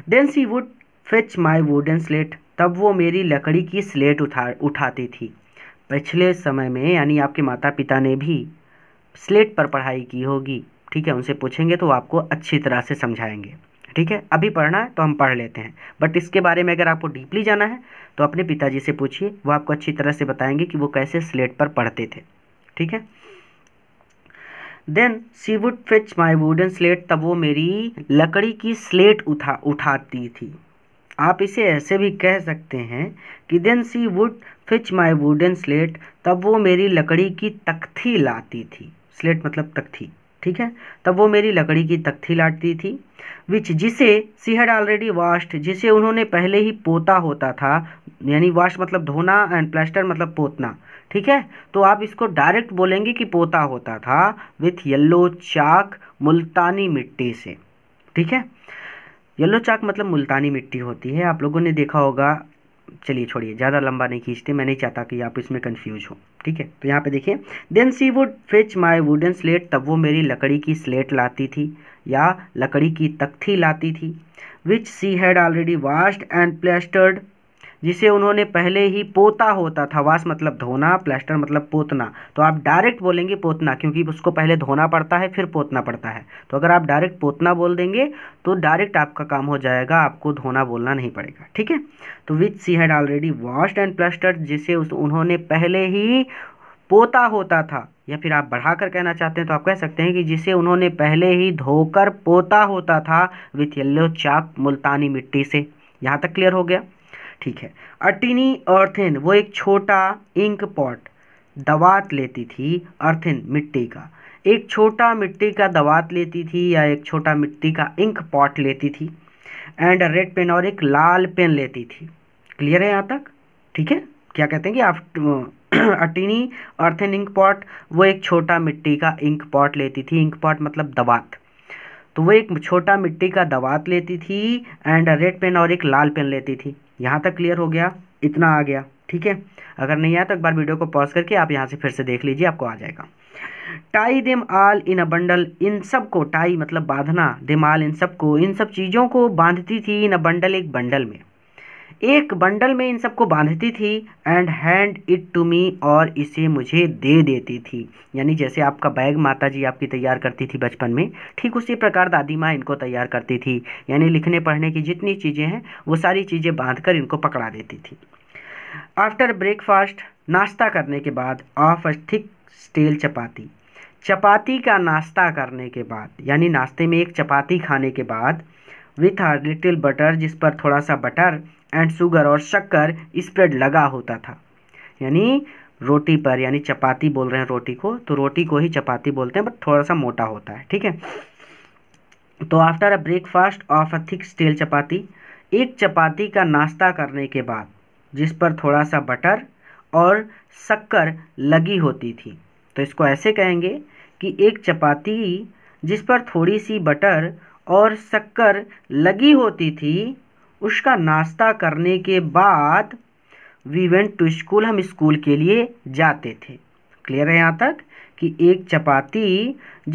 then she would fetch my wooden slate तब वो मेरी लकड़ी की स्लेट उठा उठाती थी पिछले समय में यानी आपके माता पिता ने भी स्लेट पर पढ़ाई की होगी ठीक है उनसे पूछेंगे तो आपको अच्छी तरह से समझाएंगे ठीक है अभी पढ़ना है तो हम पढ़ लेते हैं बट इसके बारे में अगर आपको डीपली जाना है तो अपने पिताजी से पूछिए वो आपको अच्छी तरह से बताएंगे कि वो कैसे स्लेट पर पढ़ते थे ठीक है then she would fetch my wooden slate तब वो मेरी लकड़ी की स्लेट उठा उठाती थी आप इसे ऐसे भी कह सकते हैं कि then she would fetch my wooden slate तब वो मेरी लकड़ी की तख्ती लाती थी स्लेट मतलब तख्ती ठीक है तब वो मेरी लकड़ी की तख्ती लाटती थी विच जिसे सी हैड ऑलरेडी वाश्ड जिसे उन्होंने पहले ही पोता होता था यानी वाश मतलब धोना एंड प्लास्टर मतलब पोतना ठीक है तो आप इसको डायरेक्ट बोलेंगे कि पोता होता था विथ येल्लो चाक मुल्तानी मिट्टी से ठीक है येल्लो चाक मतलब मुल्तानी मिट्टी होती है आप लोगों ने देखा होगा चलिए छोड़िए ज़्यादा लंबा नहीं खींचते मैं नहीं चाहता कि आप इसमें कन्फ्यूज हो ठीक है तो यहाँ पे देखिए then she would fetch my wooden slate तब वो मेरी लकड़ी की स्लेट लाती थी या लकड़ी की तख्ती लाती थी which she had already washed and plastered जिसे उन्होंने पहले ही पोता होता था वास मतलब धोना प्लास्टर मतलब पोतना तो आप डायरेक्ट बोलेंगे पोतना क्योंकि उसको पहले धोना पड़ता है फिर पोतना पड़ता है तो अगर आप डायरेक्ट पोतना बोल देंगे तो डायरेक्ट आपका काम हो जाएगा आपको धोना बोलना नहीं पड़ेगा ठीक है तो which she had already washed and plaster जिसे उन्होंने पहले ही पोता होता था या फिर आप बढ़ाकर कहना चाहते हैं तो आप कह सकते हैं कि जिसे उन्होंने पहले ही धोकर पोता होता था विथ येल्लो चाक मुल्तानी मिट्टी से यहाँ तक क्लियर हो गया ठीक है अटिनी अर्थेन वो एक छोटा इंक पॉट दवात लेती थी अर्थेन मिट्टी का एक छोटा मिट्टी का दवात लेती थी या एक छोटा मिट्टी का इंक पॉट लेती थी एंड रेड पेन और एक लाल पेन लेती थी क्लियर है यहाँ तक ठीक है क्या कहते हैं कि आप [CLEARS THROAT] अटिनी अर्थिन इंक पॉट वो एक छोटा मिट्टी का इंक पॉट लेती थी इंक पॉट मतलब दवात तो वो एक छोटा मिट्टी का दवात लेती थी एंड रेड पेन और एक लाल पेन लेती थी यहाँ तक क्लियर हो गया इतना आ गया ठीक है अगर नहीं आया तो एक बार वीडियो को पॉज करके आप यहाँ से फिर से देख लीजिए आपको आ जाएगा tie them all in a bundle इन सब को टाई मतलब बांधना दिम आल इन सब को इन सब चीज़ों को बांधती थी इन अ बंडल एक बंडल में एक बंडल में इन सबको बांधती थी and hand it to me और इसे मुझे दे देती थी यानी जैसे आपका बैग माता जी आपकी तैयार करती थी बचपन में ठीक उसी प्रकार दादी माँ इनको तैयार करती थी यानी लिखने पढ़ने की जितनी चीज़ें हैं वो सारी चीज़ें बांध कर इनको पकड़ा देती थी आफ्टर ब्रेकफास्ट नाश्ता करने के बाद of a thick stale chapati चपाती का नाश्ता करने के बाद यानी नाश्ते में एक चपाती खाने के बाद विथ आर लिटिल बटर जिस पर थोड़ा सा बटर एंड शुगर और शक्कर स्प्रेड लगा होता था यानी रोटी पर यानी चपाती बोल रहे हैं रोटी को तो रोटी को ही चपाती बोलते हैं बट थोड़ा सा मोटा होता है ठीक है तो after a breakfast of a thick stale chapati एक चपाती का नाश्ता करने के बाद जिस पर थोड़ा सा बटर और शक्कर लगी होती थी तो इसको ऐसे कहेंगे कि एक चपाती जिस पर थोड़ी सी बटर और शक्कर लगी होती थी उसका नाश्ता करने के बाद वी वेंट टू स्कूल हम स्कूल के लिए जाते थे क्लियर है यहाँ तक कि एक चपाती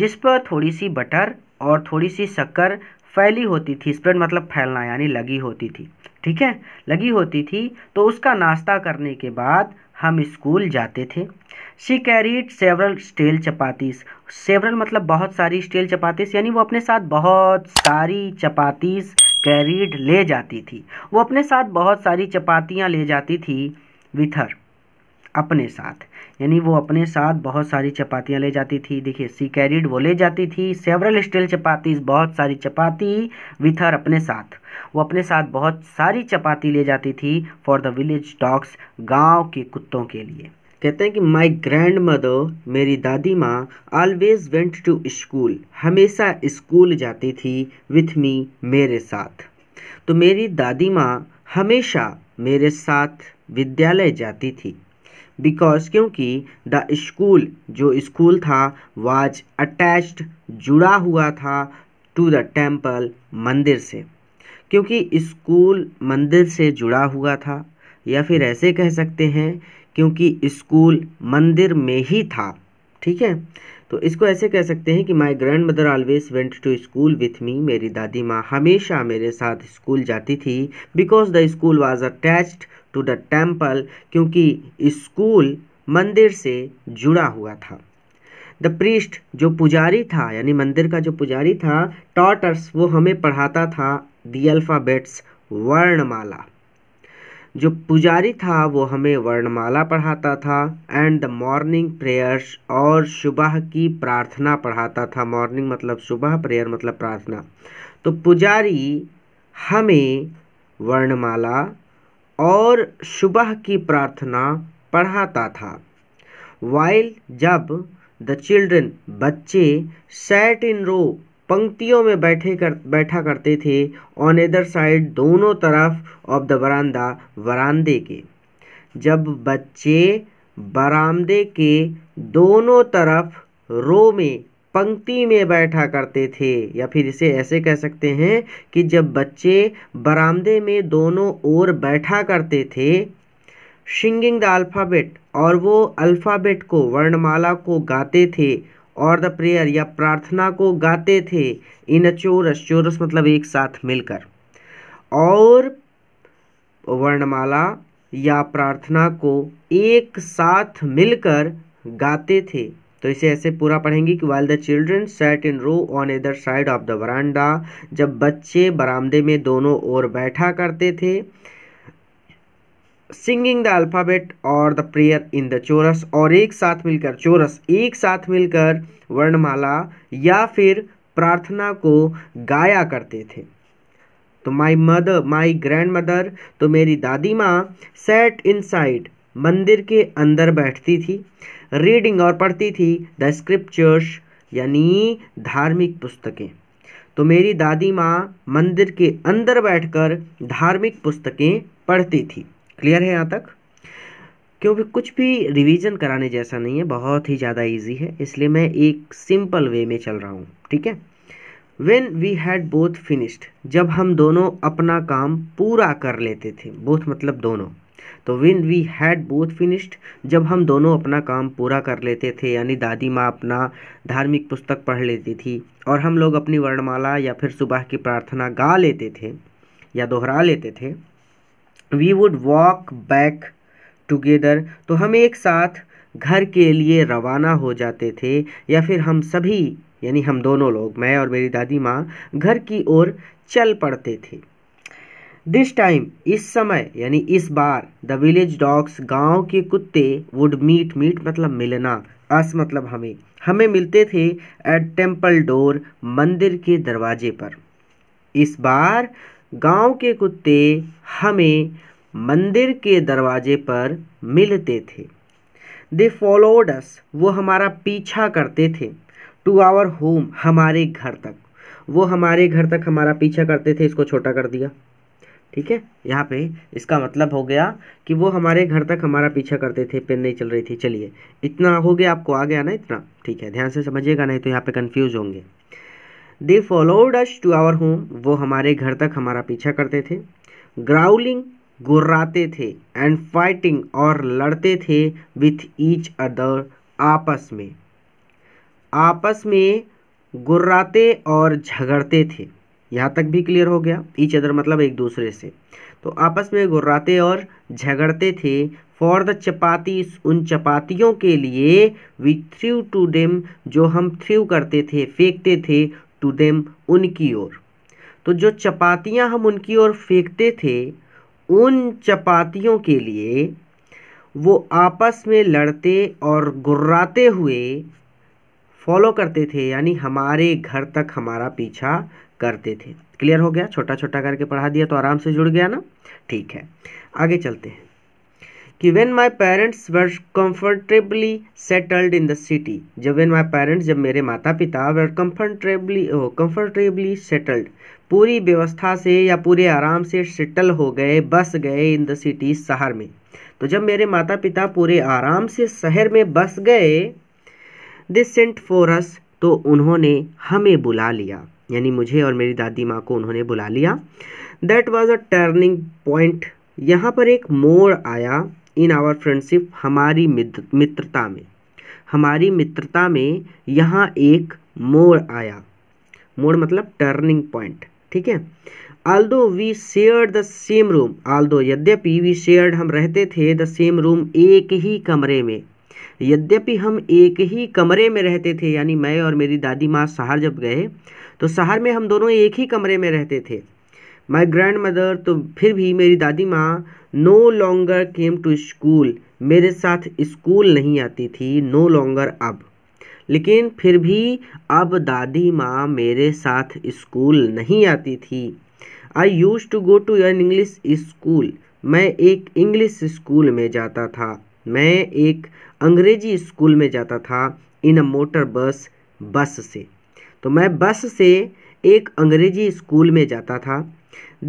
जिस पर थोड़ी सी बटर और थोड़ी सी शक्कर फैली होती थी स्प्रेड मतलब फैलना यानी लगी होती थी ठीक है लगी होती थी तो उसका नाश्ता करने के बाद हम स्कूल जाते थे she carried several stale chapatis several मतलब बहुत सारी स्टेल चपातीस यानी वो अपने साथ बहुत सारी चपातीस कैरीड ले जाती थी वो अपने साथ बहुत सारी चपातियाँ ले जाती थी विथर अपने साथ यानी वो अपने साथ बहुत सारी चपातियाँ ले जाती थी देखिए सी कैरीड वो ले जाती थी सेवरल स्टील चपाती बहुत सारी चपाती विथर अपने साथ वो अपने साथ बहुत सारी चपाती ले जाती थी फॉर द विलेज डॉग्स गांव के कुत्तों के लिए कहते हैं कि माई ग्रैंड मदर मेरी दादी माँ ऑलवेज वेंट टू स्कूल हमेशा स्कूल जाती थी विथ मी मेरे साथ तो मेरी दादी माँ हमेशा मेरे साथ विद्यालय जाती थी बिकॉज क्योंकि द स्कूल जो स्कूल था वाज अटैच्ड जुड़ा हुआ था टू द टेम्पल मंदिर से क्योंकि स्कूल मंदिर से जुड़ा हुआ था या फिर ऐसे कह सकते हैं क्योंकि स्कूल मंदिर में ही था ठीक है तो इसको ऐसे कह सकते हैं कि my grandmother always went to school with me मेरी दादी माँ हमेशा मेरे साथ स्कूल जाती थी because the school was attached to the temple क्योंकि स्कूल मंदिर से जुड़ा हुआ था द प्रीस्ट जो पुजारी था यानी मंदिर का जो पुजारी था टॉटर्स वो हमें पढ़ाता था दी अल्फ़ाबेट्स वर्णमाला जो पुजारी था वो हमें वर्णमाला पढ़ाता था एंड द मॉर्निंग प्रेयर्स और सुबह की प्रार्थना पढ़ाता था मॉर्निंग मतलब सुबह प्रेयर मतलब प्रार्थना तो पुजारी हमें वर्णमाला और सुबह की प्रार्थना पढ़ाता था वाइल जब द चिल्ड्रन बच्चे सेट इन रो पंक्तियों में बैठे कर बैठा करते थे ऑन एदर साइड दोनों तरफ ऑफ द बरामदा बरामदे के जब बच्चे बरामदे के दोनों तरफ रो में पंक्ति में बैठा करते थे या फिर इसे ऐसे कह सकते हैं कि जब बच्चे बरामदे में दोनों ओर बैठा करते थे सिंगिंग द अल्फ़ाबेट और वो अल्फ़ाबेट को वर्णमाला को गाते थे और द प्रेयर या प्रार्थना को गाते थे इन चोरस चोरस मतलब एक साथ मिलकर और वर्णमाला या प्रार्थना को एक साथ मिलकर गाते थे तो इसे ऐसे पूरा पढ़ेंगे कि while the children sat in row on either side of the veranda जब बच्चे बरामदे में दोनों ओर बैठा करते थे सिंगिंग द अल्फ़ाबेट और the prayer in the chorus और एक साथ मिलकर चोरस एक साथ मिलकर वर्णमाला या फिर प्रार्थना को गाया करते थे तो my mother my grandmother तो मेरी दादी माँ सेट इन साइड मंदिर के अंदर बैठती थी रीडिंग और पढ़ती थी द स्क्रिप्चर्स यानी धार्मिक पुस्तकें तो मेरी दादी माँ मंदिर के अंदर बैठकर धार्मिक पुस्तकें पढ़ती थी क्लियर है यहाँ तक क्योंकि कुछ भी रिवीजन कराने जैसा नहीं है बहुत ही ज़्यादा इजी है इसलिए मैं एक सिंपल वे में चल रहा हूँ ठीक है when we had both finished जब हम दोनों अपना काम पूरा कर लेते थे बोथ मतलब दोनों तो when we had both finished जब हम दोनों अपना काम पूरा कर लेते थे यानी दादी माँ अपना धार्मिक पुस्तक पढ़ लेती थी और हम लोग अपनी वर्णमाला या फिर सुबह की प्रार्थना गा लेते थे या दोहरा लेते थे we would walk back together तो हम एक साथ घर के लिए रवाना हो जाते थे या फिर हम सभी यानी हम दोनों लोग मैं और मेरी दादी माँ घर की ओर चल पड़ते थे दिस टाइम इस समय यानी इस बार द विलेज डॉग्स गांव के कुत्ते वुड मीट मीट मतलब मिलना अस मतलब हमें हमें मिलते थे एट टेम्पल डोर मंदिर के दरवाजे पर इस बार गांव के कुत्ते हमें मंदिर के दरवाजे पर मिलते थे दे फॉलोडस वो हमारा पीछा करते थे टू आवर होम हमारे घर तक वो हमारे घर तक हमारा पीछा करते थे इसको छोटा कर दिया ठीक है यहाँ पे इसका मतलब हो गया कि वो हमारे घर तक हमारा पीछा करते थे पेन नहीं चल रही थी चलिए इतना हो गया आपको आ गया ना इतना ठीक है ध्यान से समझिएगा नहीं तो यहाँ पे कंफ्यूज होंगे they followed us to our home वो हमारे घर तक हमारा पीछा करते थे ग्राउलिंग गुर्राते थे एंड फाइटिंग और लड़ते थे विथ ईच अदर आपस में आपस में गुर्राते और झगड़ते थे यहाँ तक भी क्लियर हो गया ईच अदर मतलब एक दूसरे से तो आपस में गुर्राते और झगड़ते थे फॉर द चपाती उन चपातियों के लिए वी थ्रू टू डेम जो हम थ्रू करते थे फेंकते थे टू देम उनकी ओर तो जो चपातियां हम उनकी ओर फेंकते थे उन चपातियों के लिए वो आपस में लड़ते और गुर्राते हुए फॉलो करते थे यानी हमारे घर तक हमारा पीछा करते थे क्लियर हो गया छोटा छोटा करके पढ़ा दिया तो आराम से जुड़ गया ना ठीक है आगे चलते हैं कि when my parents were comfortably settled in the city जब वेन माई पेरेंट्स जब मेरे माता पिता वर कम्फर्टेबली कम्फर्टेबली सेटल्ड पूरी व्यवस्था से या पूरे आराम से सेटल हो गए बस गए इन द सिटी शहर में तो जब मेरे माता पिता पूरे आराम से शहर में बस गए दिस सेंट फोरस तो उन्होंने हमें बुला लिया यानी मुझे और मेरी दादी माँ को उन्होंने बुला लिया that was a turning point यहाँ पर एक मोड़ आया इन आवर फ्रेंडशिप हमारी मित्रता में हमारी मित्रता में यहाँ एक मोड़ आया मोड़ मतलब टर्निंग पॉइंट ठीक है although we share the same room although यद्यपि वी शेयर्ड हम रहते थे द सेम रूम एक ही कमरे में यद्यपि हम एक ही कमरे में रहते थे यानी मैं और मेरी दादी माँ शहर जब गए तो शहर में हम दोनों एक ही कमरे में रहते थे माई ग्रैंड मदर तो फिर भी मेरी दादी माँ no longer came to school मेरे साथ स्कूल नहीं आती थी नो लॉन्गर अब लेकिन फिर भी अब दादी माँ मेरे साथ स्कूल नहीं आती थी I used to go to an English school मैं एक इंग्लिश स्कूल में जाता था मैं एक अंग्रेजी स्कूल में जाता था इन अ मोटर बस बस से तो मैं बस से एक अंग्रेजी स्कूल में जाता था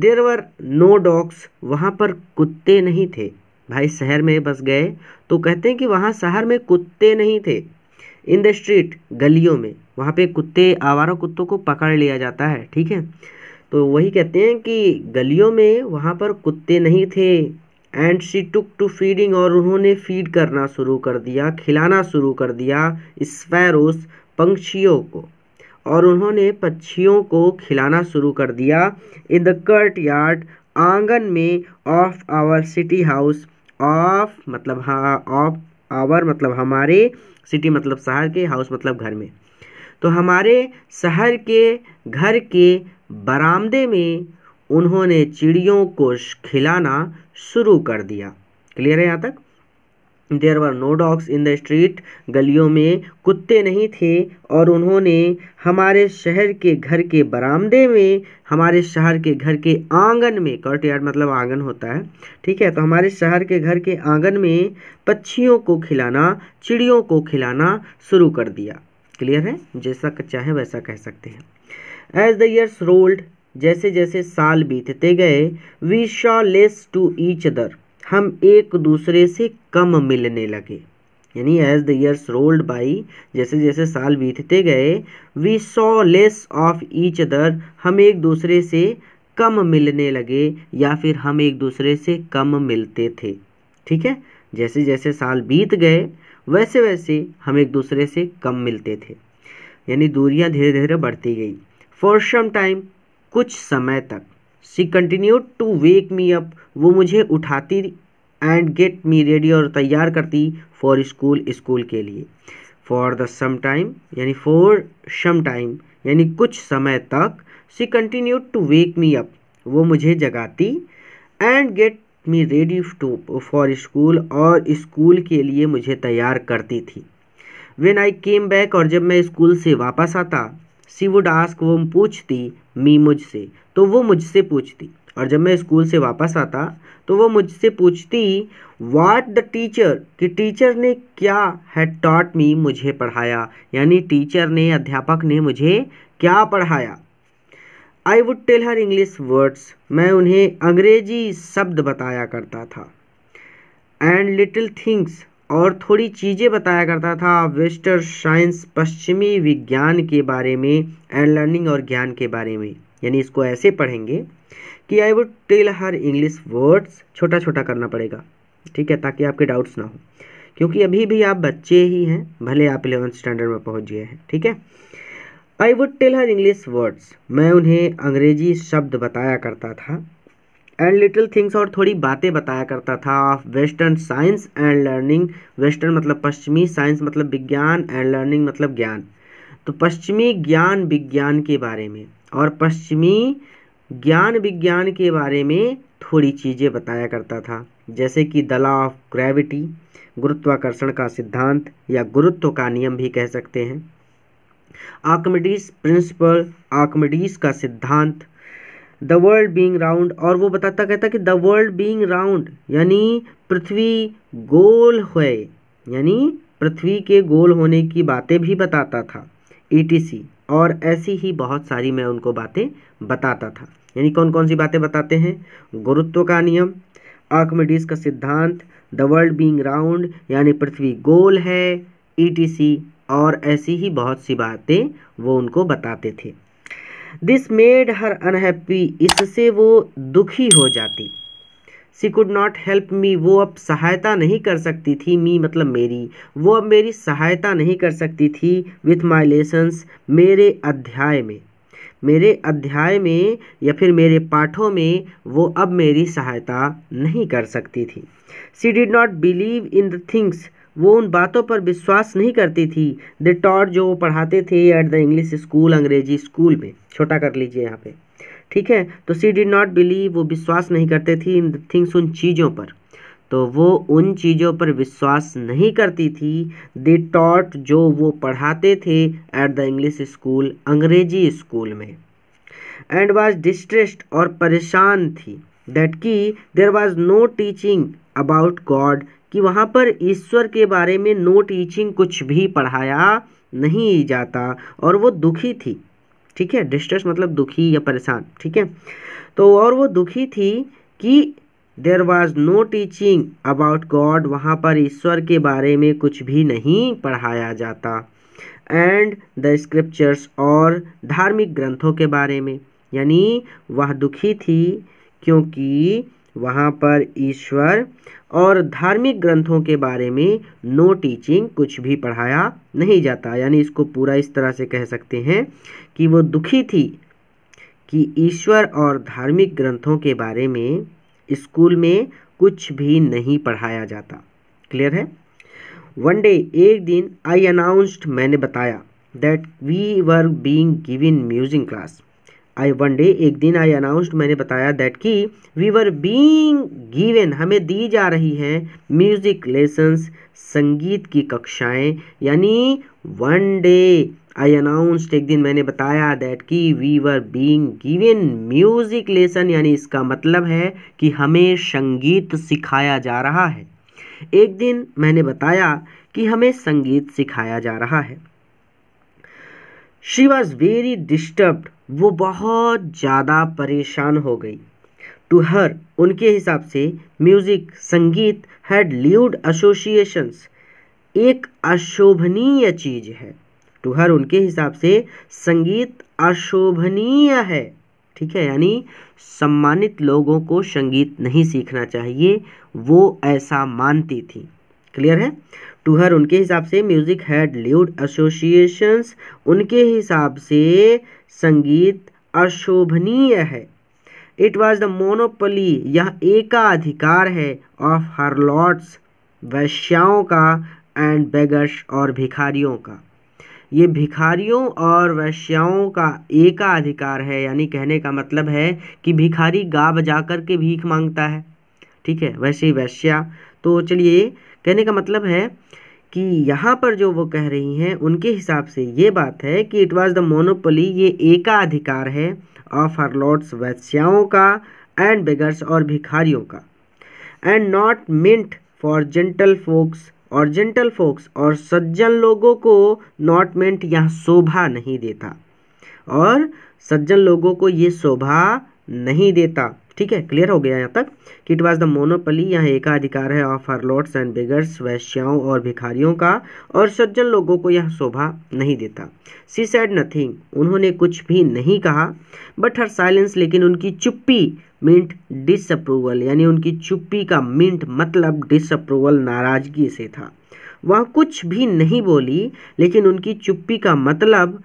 देर वर नो डॉग्स वहाँ पर कुत्ते नहीं थे भाई शहर में बस गए तो कहते हैं कि वहाँ शहर में कुत्ते नहीं थे इन द स्ट्रीट गलियों में वहाँ पे कुत्ते आवारा कुत्तों को पकड़ लिया जाता है ठीक है तो वही कहते हैं कि गलियों में वहाँ पर कुत्ते नहीं थे and she took to feeding और उन्होंने फीड करना शुरू कर दिया खिलाना शुरू कर दिया स्पैरोस पंक्षियों को और उन्होंने पक्षियों को खिलाना शुरू कर दिया इन द कर्ट यार्ड आंगन में of our city house of मतलब हाँ ऑफ आवर मतलब हमारे सिटी मतलब शहर के हाउस मतलब घर में तो हमारे शहर के घर के बरामदे में उन्होंने चिड़ियों को खिलाना शुरू कर दिया क्लियर है यहाँ तक there were no dogs in the street गलियों में कुत्ते नहीं थे और उन्होंने हमारे शहर के घर के बरामदे में हमारे शहर के घर के आंगन में यार्ड मतलब आंगन होता है ठीक है तो हमारे शहर के घर के आंगन में पक्षियों को खिलाना चिड़ियों को खिलाना शुरू कर दिया क्लियर है जैसा चाहे वैसा कह सकते हैं एज द ईयर्स रोल्ड जैसे जैसे साल बीतते गए we saw less to each other हम एक दूसरे से कम मिलने लगे यानी as the years rolled by जैसे जैसे साल बीतते गए we saw less of each other हम एक दूसरे से कम मिलने लगे या फिर हम एक दूसरे से कम मिलते थे ठीक है जैसे जैसे साल बीत गए वैसे वैसे हम एक दूसरे से कम मिलते थे यानी दूरियां धीरे धीरे बढ़ती गई फॉर सम टाइम कुछ समय तक she continue to wake me up वो मुझे उठाती एंड गेट मी रेडी और तैयार करती फॉर स्कूल स्कूल के लिए फॉर द सम टाइम यानी फॉर सम टाइम यानी कुछ समय तक she continue to wake me up वो मुझे जगाती and get me ready to for school और स्कूल के लिए मुझे तैयार करती थी वेन आई केम बैक और जब मैं स्कूल से वापस आता सी वुड आस्क वो पूछती मी मुझसे तो वो मुझसे पूछती और जब मैं स्कूल से वापस आता तो वो मुझसे पूछती वाट द टीचर कि टीचर ने क्या है टॉट मी मुझे पढ़ाया यानी टीचर ने अध्यापक ने मुझे क्या पढ़ाया I would tell her English words मैं उन्हें अंग्रेजी शब्द बताया करता था एंड लिटिल थिंग्स और थोड़ी चीज़ें बताया करता था वेस्टर्न साइंस पश्चिमी विज्ञान के बारे में एंड लर्निंग और ज्ञान के बारे में यानी इसको ऐसे पढ़ेंगे कि I would tell her English words छोटा छोटा करना पड़ेगा ठीक है ताकि आपके डाउट्स ना हो क्योंकि अभी भी आप बच्चे ही हैं भले आप इलेवंथ स्टैंडर्ड में पहुंच गए हैं ठीक है I would tell her English words मैं उन्हें अंग्रेजी शब्द बताया करता था एंड लिटिल थिंग्स और थोड़ी बातें बताया करता था of western science and learning western मतलब पश्चिमी साइंस मतलब विज्ञान एंड लर्निंग मतलब ज्ञान तो पश्चिमी ज्ञान विज्ञान के बारे में और पश्चिमी ज्ञान विज्ञान के बारे में थोड़ी चीज़ें बताया करता था जैसे कि द लॉ ऑफ ग्रेविटी गुरुत्वाकर्षण का सिद्धांत या गुरुत्व का नियम भी कह सकते हैं आकमिडीज प्रिंसिपल आकमिडीज का सिद्धांत द वर्ल्ड बीइंग राउंड और वो बताता कहता कि द वर्ल्ड बीइंग राउंड यानी पृथ्वी गोल हुए यानी पृथ्वी के गोल होने की बातें भी बताता था ई e और ऐसी ही बहुत सारी मैं उनको बातें बताता था यानी कौन कौन सी बातें बताते हैं गुरुत्व का नियम आकमेडिस का सिद्धांत द वर्ल्ड बींग राउंड यानी पृथ्वी गोल है ई e और ऐसी ही बहुत सी बातें वो उनको बताते थे दिस मेड हर अनहैप्पी इससे वो दुखी हो जाती she could not help me वो अब सहायता नहीं कर सकती थी मी मतलब मेरी वो अब मेरी सहायता नहीं कर सकती थी विथ माई लेसन्स मेरे अध्याय में मेरे अध्याय में या फिर मेरे पाठों में वो अब मेरी सहायता नहीं कर सकती थी she did not believe in the things वो उन बातों पर विश्वास नहीं करती थी द टॉट जो वो पढ़ाते थे एट द इंग्लिश स्कूल अंग्रेजी स्कूल में छोटा कर लीजिए यहाँ पे ठीक है तो सी डिड नॉट बिलीव वो विश्वास नहीं करते थी इन द थिंग्स उन चीज़ों पर तो वो उन चीज़ों पर विश्वास नहीं करती थी दे टॉट जो वो पढ़ाते थे एट द इंग्लिश स्कूल अंग्रेजी स्कूल में एंड वाज डिस्ट्रेस्ड और परेशान थी दैट की there was no teaching about God कि वहाँ पर ईश्वर के बारे में नो टीचिंग कुछ भी पढ़ाया नहीं जाता और वो दुखी थी ठीक है डिस्ट्रेस मतलब दुखी या परेशान ठीक है तो और वो दुखी थी कि there was no teaching about God वहाँ पर ईश्वर के बारे में कुछ भी नहीं पढ़ाया जाता एंड द स्क्रिप्चर्स और धार्मिक ग्रंथों के बारे में यानी वह दुखी थी क्योंकि वहाँ पर ईश्वर और धार्मिक ग्रंथों के बारे में नो टीचिंग कुछ भी पढ़ाया नहीं जाता यानी इसको पूरा इस तरह से कह सकते हैं कि वो दुखी थी कि ईश्वर और धार्मिक ग्रंथों के बारे में स्कूल में कुछ भी नहीं पढ़ाया जाता क्लियर है वन डे एक दिन आई अनाउंस्ड मैंने बताया that we were being given music class I one day एक दिन आई अनाउंस्ड मैंने बताया दैट कि वी वर बींग गिवेन हमें दी जा रही है म्यूज़िक लेसन्स संगीत की कक्षाएं यानी वन डे आई अनाउंस्ड एक दिन मैंने बताया दैट कि we were being given music lesson यानी इसका मतलब है कि हमें संगीत सिखाया जा रहा है एक दिन मैंने बताया कि हमें संगीत सिखाया जा रहा है शी वॉज वेरी डिस्टर्ब्ड वो बहुत ज़्यादा परेशान हो गई टू हर उनके हिसाब से म्यूज़िक संगीत हैड ल्यूड एसोसिएशंस एक अशोभनीय चीज़ है टू हर उनके हिसाब से संगीत अशोभनीय है ठीक है यानी सम्मानित लोगों को संगीत नहीं सीखना चाहिए वो ऐसा मानती थी क्लियर है टू हर उनके हिसाब से म्यूज़िक हैड ल्यूड एसोसिएशंस उनके हिसाब से संगीत अशोभनीय है इट वॉज द मोनोपली यह एकाधिकार है ऑफ हर लॉर्ड्स वैश्याओं का एंड बेगर्स और भिखारियों का ये भिखारियों और वैश्याओं का एकाधिकार है यानी कहने का मतलब है कि भिखारी गा बजा करके भीख मांगता है ठीक है वैसे ही वैश्या तो चलिए कहने का मतलब है कि यहाँ पर जो वो कह रही हैं उनके हिसाब से ये बात है कि इट वाज़ द मोनोपोली ये एकाधिकार है ऑफ हर लॉर्ड्स वैश्याओं का एंड बेगर्स और भिखारियों का and not meant for gentlefolks और जेंटल फोक्स और सज्जन लोगों को नॉट मिंट यह शोभा नहीं देता और सज्जन लोगों को ये शोभा नहीं देता ठीक है क्लियर हो गया यहाँ तक कि इट वॉज द मोनोपली यहाँ एकाधिकार है ऑफ लॉर्ड्स एंड बेगर्स वैश्याओं और भिखारियों का और सज्जन लोगों को यह शोभा नहीं देता सी सैड नथिंग उन्होंने कुछ भी नहीं कहा बट हर साइलेंस लेकिन उनकी चुप्पी मिंट डिसअप्रूवल यानी उनकी चुप्पी का मिंट मतलब डिसअप्रूवल नाराजगी से था वह कुछ भी नहीं बोली लेकिन उनकी चुप्पी का मतलब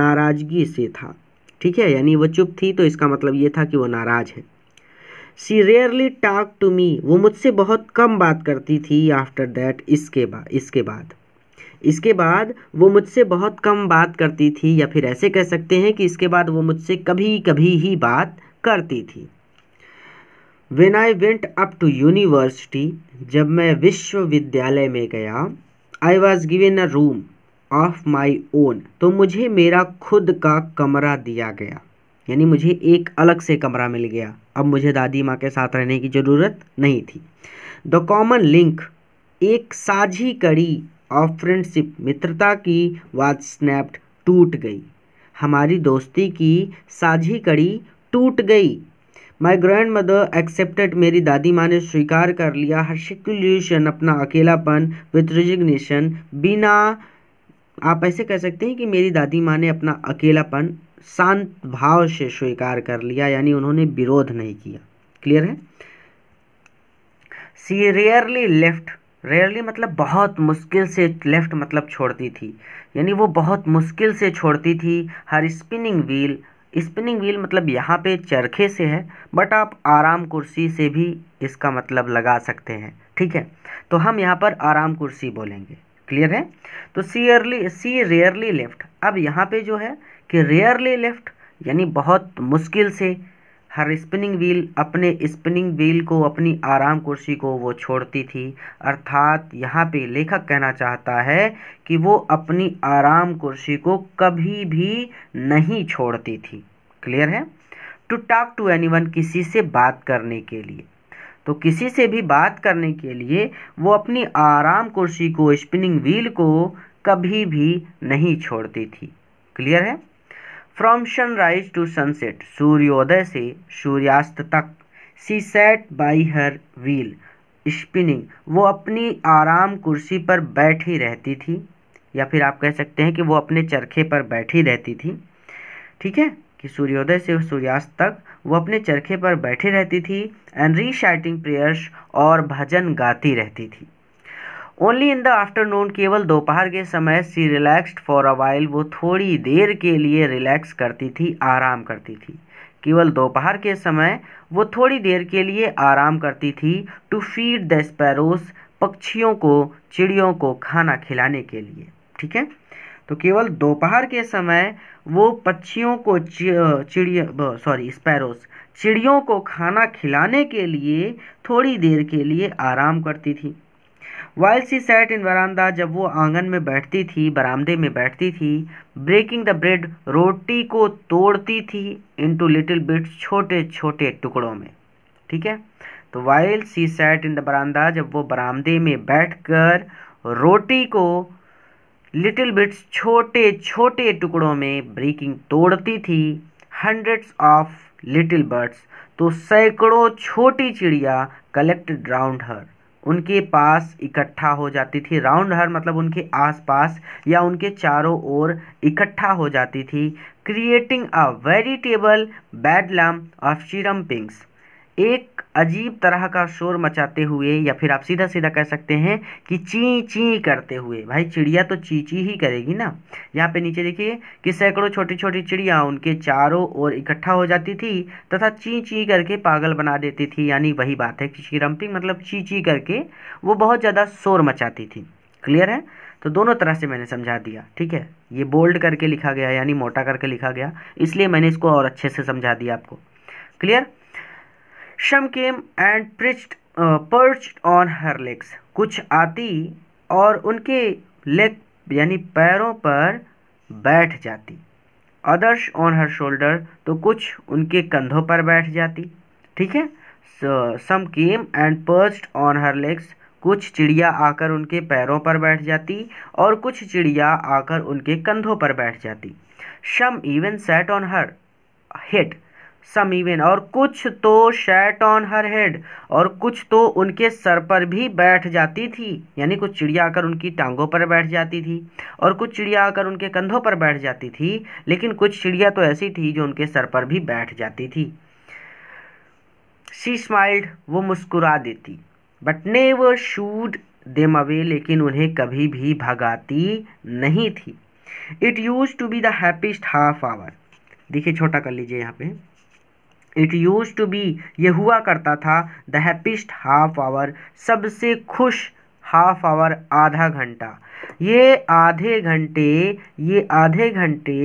नाराजगी से था ठीक है यानी वह चुप थी तो इसका मतलब ये था कि वह नाराज़ है she rarely talk to me वो मुझसे बहुत कम बात करती थी आफ्टर दैट इसके बाद इसके बाद इसके बाद वो मुझसे बहुत कम बात करती थी या फिर ऐसे कह सकते हैं कि इसके बाद वो मुझसे कभी कभी ही बात करती थी when I went up to university जब मैं विश्वविद्यालय में गया I was given a room of my own तो मुझे मेरा खुद का कमरा दिया गया यानी मुझे एक अलग से कमरा मिल गया अब मुझे दादी माँ के साथ रहने की ज़रूरत नहीं थी द कॉमन लिंक एक साझी कड़ी ऑफ फ्रेंडशिप मित्रता की वाद स्नैप्ड टूट गई हमारी दोस्ती की साझी कड़ी टूट गई माई ग्रैंड मदर एक्सेप्टेड मेरी दादी माँ ने स्वीकार कर लिया हर शिक्यूलेशन अपना अकेलापन विथ रिजिग्नेशन बिना आप ऐसे कह सकते हैं कि मेरी दादी माँ ने अपना अकेलापन शांत भाव से स्वीकार कर लिया यानी उन्होंने विरोध नहीं किया क्लियर है सी रेयरली लेफ्ट रेयरली मतलब बहुत मुश्किल से लेफ्ट मतलब छोड़ती थी यानी वो बहुत मुश्किल से छोड़ती थी her spinning wheel spinning wheel मतलब यहाँ पे चरखे से है बट आप आराम कुर्सी से भी इसका मतलब लगा सकते हैं ठीक है तो हम यहाँ पर आराम कुर्सी बोलेंगे क्लियर है तो सीयरली सी रेयरली लेफ्ट अब यहाँ पे जो है कि रेयरली लेफ्ट यानी बहुत मुश्किल से हर स्पिनिंग व्हील अपने स्पिनिंग व्हील को अपनी आराम कुर्सी को वो छोड़ती थी अर्थात यहाँ पे लेखक कहना चाहता है कि वो अपनी आराम कुर्सी को कभी भी नहीं छोड़ती थी क्लियर है टू टॉक टू एनीवन किसी से बात करने के लिए तो किसी से भी बात करने के लिए वो अपनी आराम कुर्सी को स्पिनिंग व्हील को कभी भी नहीं छोड़ती थी क्लियर है फ्रॉम सनराइज टू सनसेट सूर्योदय से सूर्यास्त तक she sat by her wheel spinning वो अपनी आराम कुर्सी पर बैठी रहती थी या फिर आप कह सकते हैं कि वो अपने चरखे पर बैठी रहती थी ठीक है कि सूर्योदय से सूर्यास्त तक वो अपने चरखे पर बैठी रहती थी एंड रीशाइटिंग प्रेयर्स और भजन गाती रहती थी ओनली इन द आफ्टरनून केवल दोपहर के समय she relaxed for a while वो थोड़ी देर के लिए रिलैक्स करती थी आराम करती थी केवल दोपहर के समय वो थोड़ी देर के लिए आराम करती थी टू फीड द स्पैरोस पक्षियों को चिड़ियों को खाना खिलाने के लिए ठीक है तो केवल दोपहर के समय वो पक्षियों को चिड़िया सॉरी स्पैरोस चिड़ियों को खाना खिलाने के लिए थोड़ी देर के लिए आराम करती थी वाइल सी सेट इन वरानदा जब वो आंगन में बैठती थी बरामदे में बैठती थी ब्रेकिंग द ब्रेड रोटी को तोड़ती थी इनटू लिटिल बिट्स छोटे छोटे टुकड़ों में ठीक है तो while she sat in the बरामदा जब वो बरामदे में बैठकर रोटी को लिटिल बिट्स छोटे छोटे टुकड़ों में ब्रेकिंग तोड़ती थी हंड्रेड्स ऑफ लिटिल बर्ड्स तो सैकड़ों छोटी चिड़िया कलेक्टेड राउंड हर उनके पास इकट्ठा हो जाती थी राउंड हर मतलब उनके आसपास या उनके चारों ओर इकट्ठा हो जाती थी creating a veritable bedlam of pings एक अजीब तरह का शोर मचाते हुए या फिर आप सीधा सीधा कह सकते हैं कि ची ची करते हुए भाई चिड़िया तो ची ची ही करेगी ना यहाँ पे नीचे देखिए कि सैकड़ों छोटी छोटी चिड़िया उनके चारों ओर इकट्ठा हो जाती थी तथा ची ची करके पागल बना देती थी यानी वही बात है कि श्रीरम्पिंग मतलब ची ची करके वो बहुत ज़्यादा शोर मचाती थी क्लियर है तो दोनों तरह से मैंने समझा दिया ठीक है ये बोल्ड करके लिखा गया यानी मोटा करके लिखा गया इसलिए मैंने इसको और अच्छे से समझा दिया आपको clear some came and priest perch on her legs कुछ आती और उनके लेग यानी पैरों पर बैठ जाती अदर्श ऑन हर शोल्डर तो कुछ उनके कंधों पर बैठ जाती ठीक है some came and perch on her legs कुछ चिड़िया आकर उनके पैरों पर बैठ जाती और कुछ चिड़िया आकर उनके कंधों पर बैठ जाती some even sat on her head some और कुछ तो शर्ट ऑन हर हेड और कुछ तो उनके सर पर भी बैठ जाती थी यानी कुछ चिड़िया आकर उनकी टांगों पर बैठ जाती थी और कुछ चिड़िया आकर उनके कंधों पर बैठ जाती थी लेकिन कुछ चिड़िया तो ऐसी थी जो उनके सर पर भी बैठ जाती थी शी स्माइल्ड वो मुस्कुरा देती बट ने वो शूड दे मवे लेकिन उन्हें कभी भी भगाती नहीं थी it used to be the happiest half hour देखिए छोटा कर लीजिए यहाँ पे इट यूज़ टू बी ये हुआ करता था द हैप्पीस्ट हाफ आवर सबसे खुश हाफ आवर आधा घंटा ये आधे घंटे ये आधे घंटे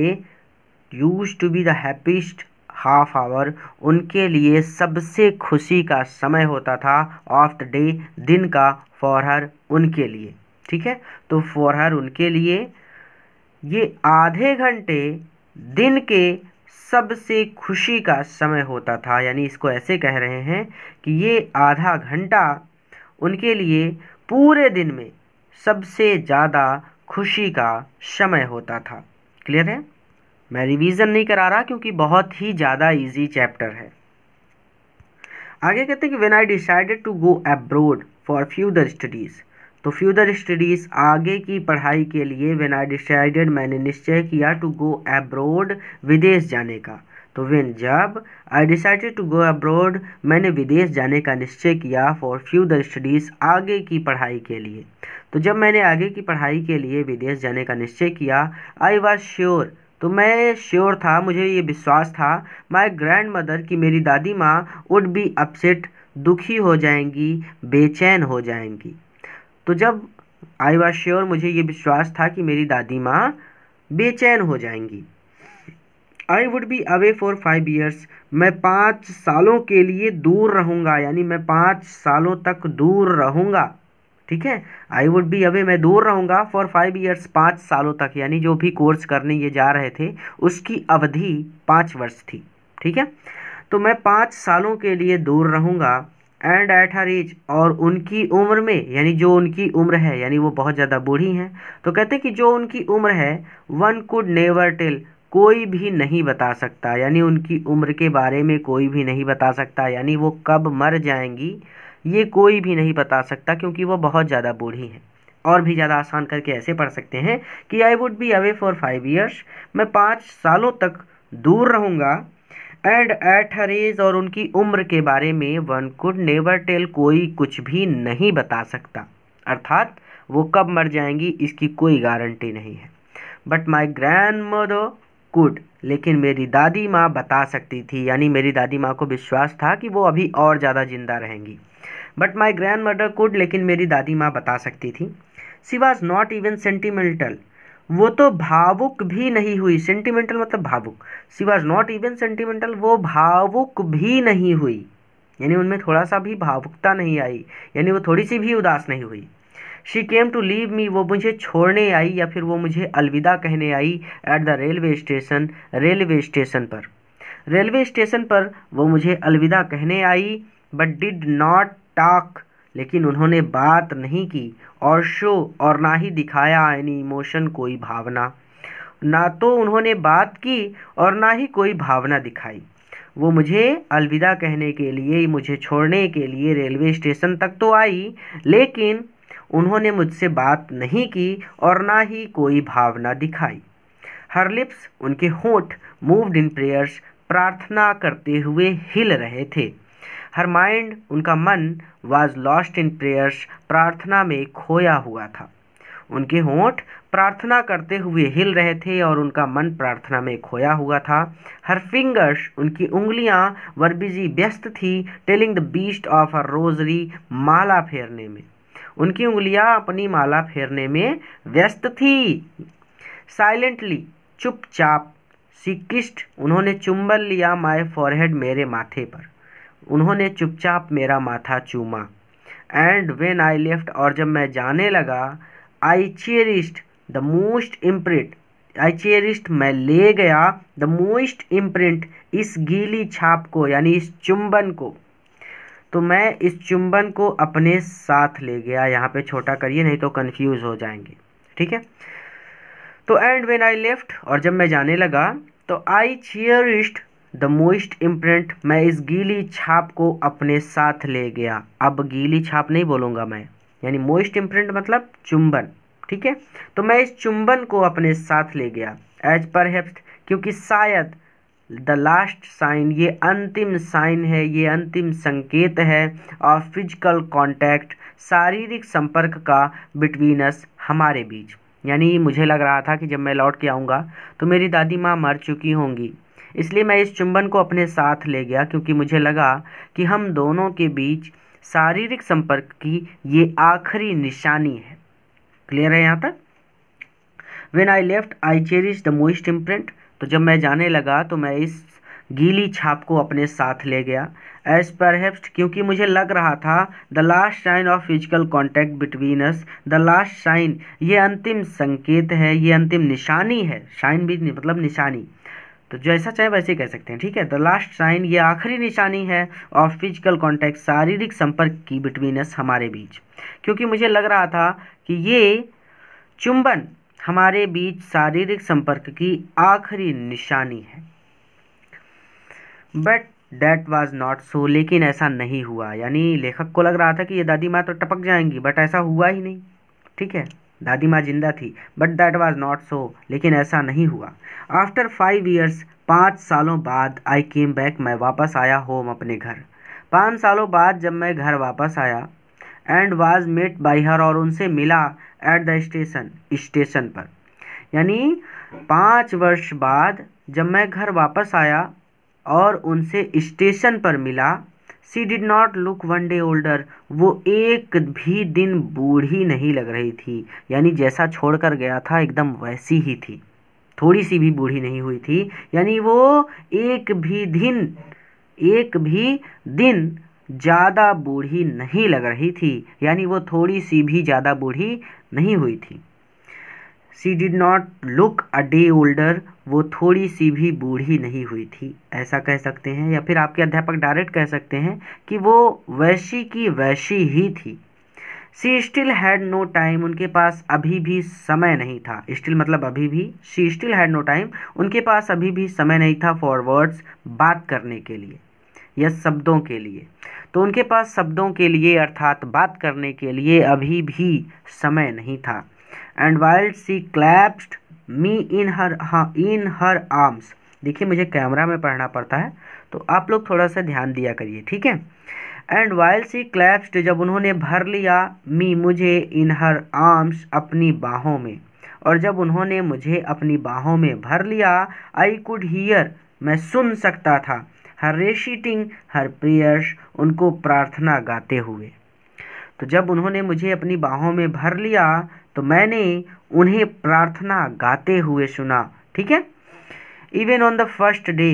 used to be the happiest half hour उनके लिए सबसे खुशी का समय होता था ऑफ द डे दिन का फॉर हर उनके लिए ठीक है तो फॉर हर उनके लिए ये आधे घंटे दिन के सबसे खुशी का समय होता था यानी इसको ऐसे कह रहे हैं कि ये आधा घंटा उनके लिए पूरे दिन में सबसे ज़्यादा खुशी का समय होता था क्लियर है मैं रिवीजन नहीं करा रहा क्योंकि बहुत ही ज़्यादा इजी चैप्टर है आगे कहते हैं कि when I decided to go abroad for further studies तो फ्यूदर स्टडीज़ आगे की पढ़ाई के लिए वेन आई डिसाइडेड मैंने निश्चय किया टू गो एब्रोड विदेश जाने का तो वेन जब I decided to go abroad मैंने विदेश जाने का निश्चय किया फॉर फ्यूदर स्टडीज़ आगे की पढ़ाई के लिए तो जब मैंने आगे की पढ़ाई के लिए विदेश जाने का निश्चय किया आई वॉज श्योर तो मैं श्योर था मुझे ये विश्वास था माई ग्रैंड मदर कि मेरी दादी माँ वुड बी अपसेट दुखी हो जाएंगी बेचैन हो जाएंगी तो जब आई वॉज श्योर मुझे ये विश्वास था कि मेरी दादी माँ बेचैन हो जाएंगी I would be away for five years मैं पाँच सालों के लिए दूर रहूँगा यानी मैं पाँच सालों तक दूर रहूँगा ठीक है आई वुड बी अवे मैं दूर रहूँगा फॉर फाइव ईयर्स पाँच सालों तक यानी जो भी कोर्स करने ये जा रहे थे उसकी अवधि पाँच वर्ष थी ठीक है तो मैं पाँच सालों के लिए दूर रहूँगा एंड एट हर एज और उनकी उम्र में यानी जो उनकी उम्र है यानी वो बहुत ज़्यादा बूढ़ी हैं तो कहते हैं कि जो उनकी उम्र है वन कुड नेवर टेल कोई भी नहीं बता सकता यानी उनकी उम्र के बारे में कोई भी नहीं बता सकता यानी वो कब मर जाएंगी ये कोई भी नहीं बता सकता क्योंकि वो बहुत ज़्यादा बूढ़ी हैं और भी ज़्यादा आसान करके ऐसे पढ़ सकते हैं कि I would be away for five years मैं पाँच सालों तक दूर रहूँगा एंड एट हर एज और उनकी उम्र के बारे में वन कुड नेवर टेल कोई कुछ भी नहीं बता सकता अर्थात वो कब मर जाएंगी इसकी कोई गारंटी नहीं है but my grandmother could लेकिन मेरी दादी माँ बता सकती थी यानी मेरी दादी माँ को विश्वास था कि वो अभी और ज़्यादा जिंदा रहेंगी but my grandmother could लेकिन मेरी दादी माँ बता सकती थी she was not even sentimental वो तो भावुक भी नहीं हुई सेंटिमेंटल मतलब भावुक she was not even sentimental वो भावुक भी नहीं हुई यानी उनमें थोड़ा सा भी भावुकता नहीं आई यानी वो थोड़ी सी भी उदास नहीं हुई she came to leave me वो मुझे छोड़ने आई या फिर वो मुझे अलविदा कहने आई at the railway station railway station पर रेलवे स्टेशन पर वो मुझे अलविदा कहने आई बट डिड नॉट टाक लेकिन उन्होंने बात नहीं की और शो और ना ही दिखाया एनी इमोशन कोई भावना ना तो उन्होंने बात की और ना ही कोई भावना दिखाई वो मुझे अलविदा कहने के लिए मुझे छोड़ने के लिए रेलवे स्टेशन तक तो आई लेकिन उन्होंने मुझसे बात नहीं की और ना ही कोई भावना दिखाई हर लिप्स उनके होठ मूव्ड इन प्रेयर्स प्रार्थना करते हुए हिल रहे थे हर माइंड उनका मन वॉज लॉस्ट इन प्रेयर्स प्रार्थना में खोया हुआ था उनके होंठ प्रार्थना करते हुए हिल रहे थे और उनका मन प्रार्थना में खोया हुआ था हर फिंगर्स उनकी उंगलियां वर्बिजी व्यस्त थी टेलिंग द बीस्ट ऑफ हर रोजरी माला फेरने में उनकी उंगलियां अपनी माला फेरने में व्यस्त थी साइलेंटली चुपचाप सी किस्ट उन्होंने चुंबन लिया माय फॉरहेड मेरे माथे पर उन्होंने चुपचाप मेरा माथा चूमा एंड वेन आई लेफ्ट और जब मैं जाने लगा I cherished the most imprint I cherished मैं ले गया द मोस्ट इम्प्रिंट इस गीली छाप को यानी इस चुंबन को तो मैं इस चुंबन को अपने साथ ले गया यहाँ पे छोटा करिए नहीं तो कन्फ्यूज हो जाएंगे ठीक है तो एंड वेन आई लेफ्ट और जब मैं जाने लगा तो आई चेयरिस्ट द मोस्ट इम्प्रेंट मैं इस गीली छाप को अपने साथ ले गया अब गीली छाप नहीं बोलूँगा मैं यानी मोस्ट इम्प्रेंट मतलब चुंबन ठीक है तो मैं इस चुंबन को अपने साथ ले गया एज पर क्योंकि शायद द लास्ट साइन ये अंतिम साइन है ये अंतिम संकेत है और फिजिकल कांटेक्ट शारीरिक संपर्क का बिटवीन अस हमारे बीच यानी मुझे लग रहा था कि जब मैं लौट के आऊँगा तो मेरी दादी माँ मर चुकी होंगी इसलिए मैं इस चुंबन को अपने साथ ले गया क्योंकि मुझे लगा कि हम दोनों के बीच शारीरिक संपर्क की ये आखिरी निशानी है क्लियर है यहाँ तक when I left I cherish the moist imprint तो जब मैं जाने लगा तो मैं इस गीली छाप को अपने साथ ले गया एज परहेप्स क्योंकि मुझे लग रहा था the last sign of physical contact between us the last sign ये अंतिम संकेत है ये अंतिम निशानी है शाइन भी मतलब निशानी तो जैसा चाहे वैसे कह सकते हैं ठीक है द लास्ट साइन ये आखिरी निशानी है ऑफ फिजिकल कॉन्टैक्ट शारीरिक संपर्क की बिटवीन हमारे बीच क्योंकि मुझे लग रहा था कि ये चुंबन हमारे बीच शारीरिक संपर्क की आखिरी निशानी है but that was not so लेकिन ऐसा नहीं हुआ यानी लेखक को लग रहा था कि ये दादी माँ तो टपक जाएंगी बट ऐसा हुआ ही नहीं ठीक है दादी माँ जिंदा थी but that was not so लेकिन ऐसा नहीं हुआ आफ्टर फाइव ईयर्स पाँच सालों बाद आई केम बैक मैं वापस आया होम अपने घर पाँच सालों बाद जब मैं घर वापस आया and was met by her और उनसे मिला एट द स्टेशन स्टेशन पर यानी पाँच वर्ष बाद जब मैं घर वापस आया और उनसे स्टेशन पर मिला she did not look one day older वो एक भी दिन बूढ़ी नहीं लग रही थी यानी जैसा छोड़ कर गया था एकदम वैसी ही थी थोड़ी सी भी बूढ़ी नहीं हुई थी यानी वो एक भी दिन एक भी दिन ज़्यादा बूढ़ी नहीं लग रही थी यानी वो थोड़ी सी भी ज़्यादा बूढ़ी नहीं हुई थी she did not look a day older वो थोड़ी सी भी बूढ़ी नहीं हुई थी ऐसा कह सकते हैं या फिर आपके अध्यापक डायरेक्ट कह सकते हैं कि वो वैशी की वैशी ही थी she still had no time उनके पास अभी भी समय नहीं था स्टिल मतलब अभी भी she still had no time उनके पास अभी भी समय नहीं था फॉर वर्ड्स बात करने के लिए या शब्दों के लिए तो उनके पास शब्दों के लिए अर्थात बात करने के लिए अभी भी समय नहीं था एंड वाइल्ड सी क्लैप्स्ड मी इन हर हाँ इन हर आर्म्स देखिए मुझे कैमरा में पढ़ना पड़ता है तो आप लोग थोड़ा सा ध्यान दिया करिए ठीक है एंड वाइल सी क्लैप्स्ड जब उन्होंने भर लिया मी मुझे इन हर आर्म्स अपनी बाहों में और जब उन्होंने मुझे अपनी बाहों में भर लिया आई कुड हीयर मैं सुन सकता था हर रेशीटिंग हर प्रेयर्स उनको प्रार्थना गाते हुए तो जब उन्होंने मुझे अपनी बाहों में भर लिया तो मैंने उन्हें प्रार्थना गाते हुए सुना ठीक है even on the first day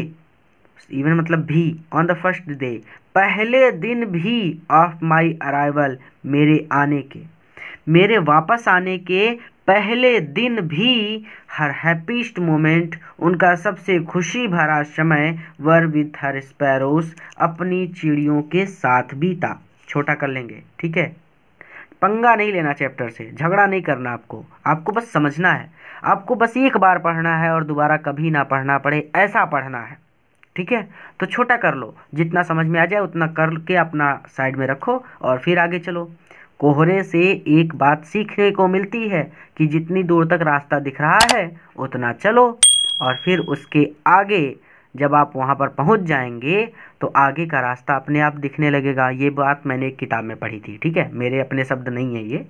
even मतलब भी ऑन द फर्स्ट डे पहले दिन भी ऑफ माई अराइवल मेरे आने के मेरे वापस आने के पहले दिन भी हर हैप्पीस्ट मोमेंट उनका सबसे खुशी भरा समय वर विथ हर स्पैरोस अपनी चिड़ियों के साथ बीता छोटा कर लेंगे ठीक है पंगा नहीं लेना चैप्टर से झगड़ा नहीं करना आपको आपको बस समझना है आपको बस एक बार पढ़ना है और दोबारा कभी ना पढ़ना पड़े ऐसा पढ़ना है ठीक है तो छोटा कर लो जितना समझ में आ जाए उतना कर के अपना साइड में रखो और फिर आगे चलो कोहरे से एक बात सीखने को मिलती है कि जितनी दूर तक रास्ता दिख रहा है उतना चलो और फिर उसके आगे जब आप वहाँ पर पहुँच जाएंगे तो आगे का रास्ता अपने आप दिखने लगेगा ये बात मैंने एक किताब में पढ़ी थी ठीक है मेरे अपने शब्द नहीं है ये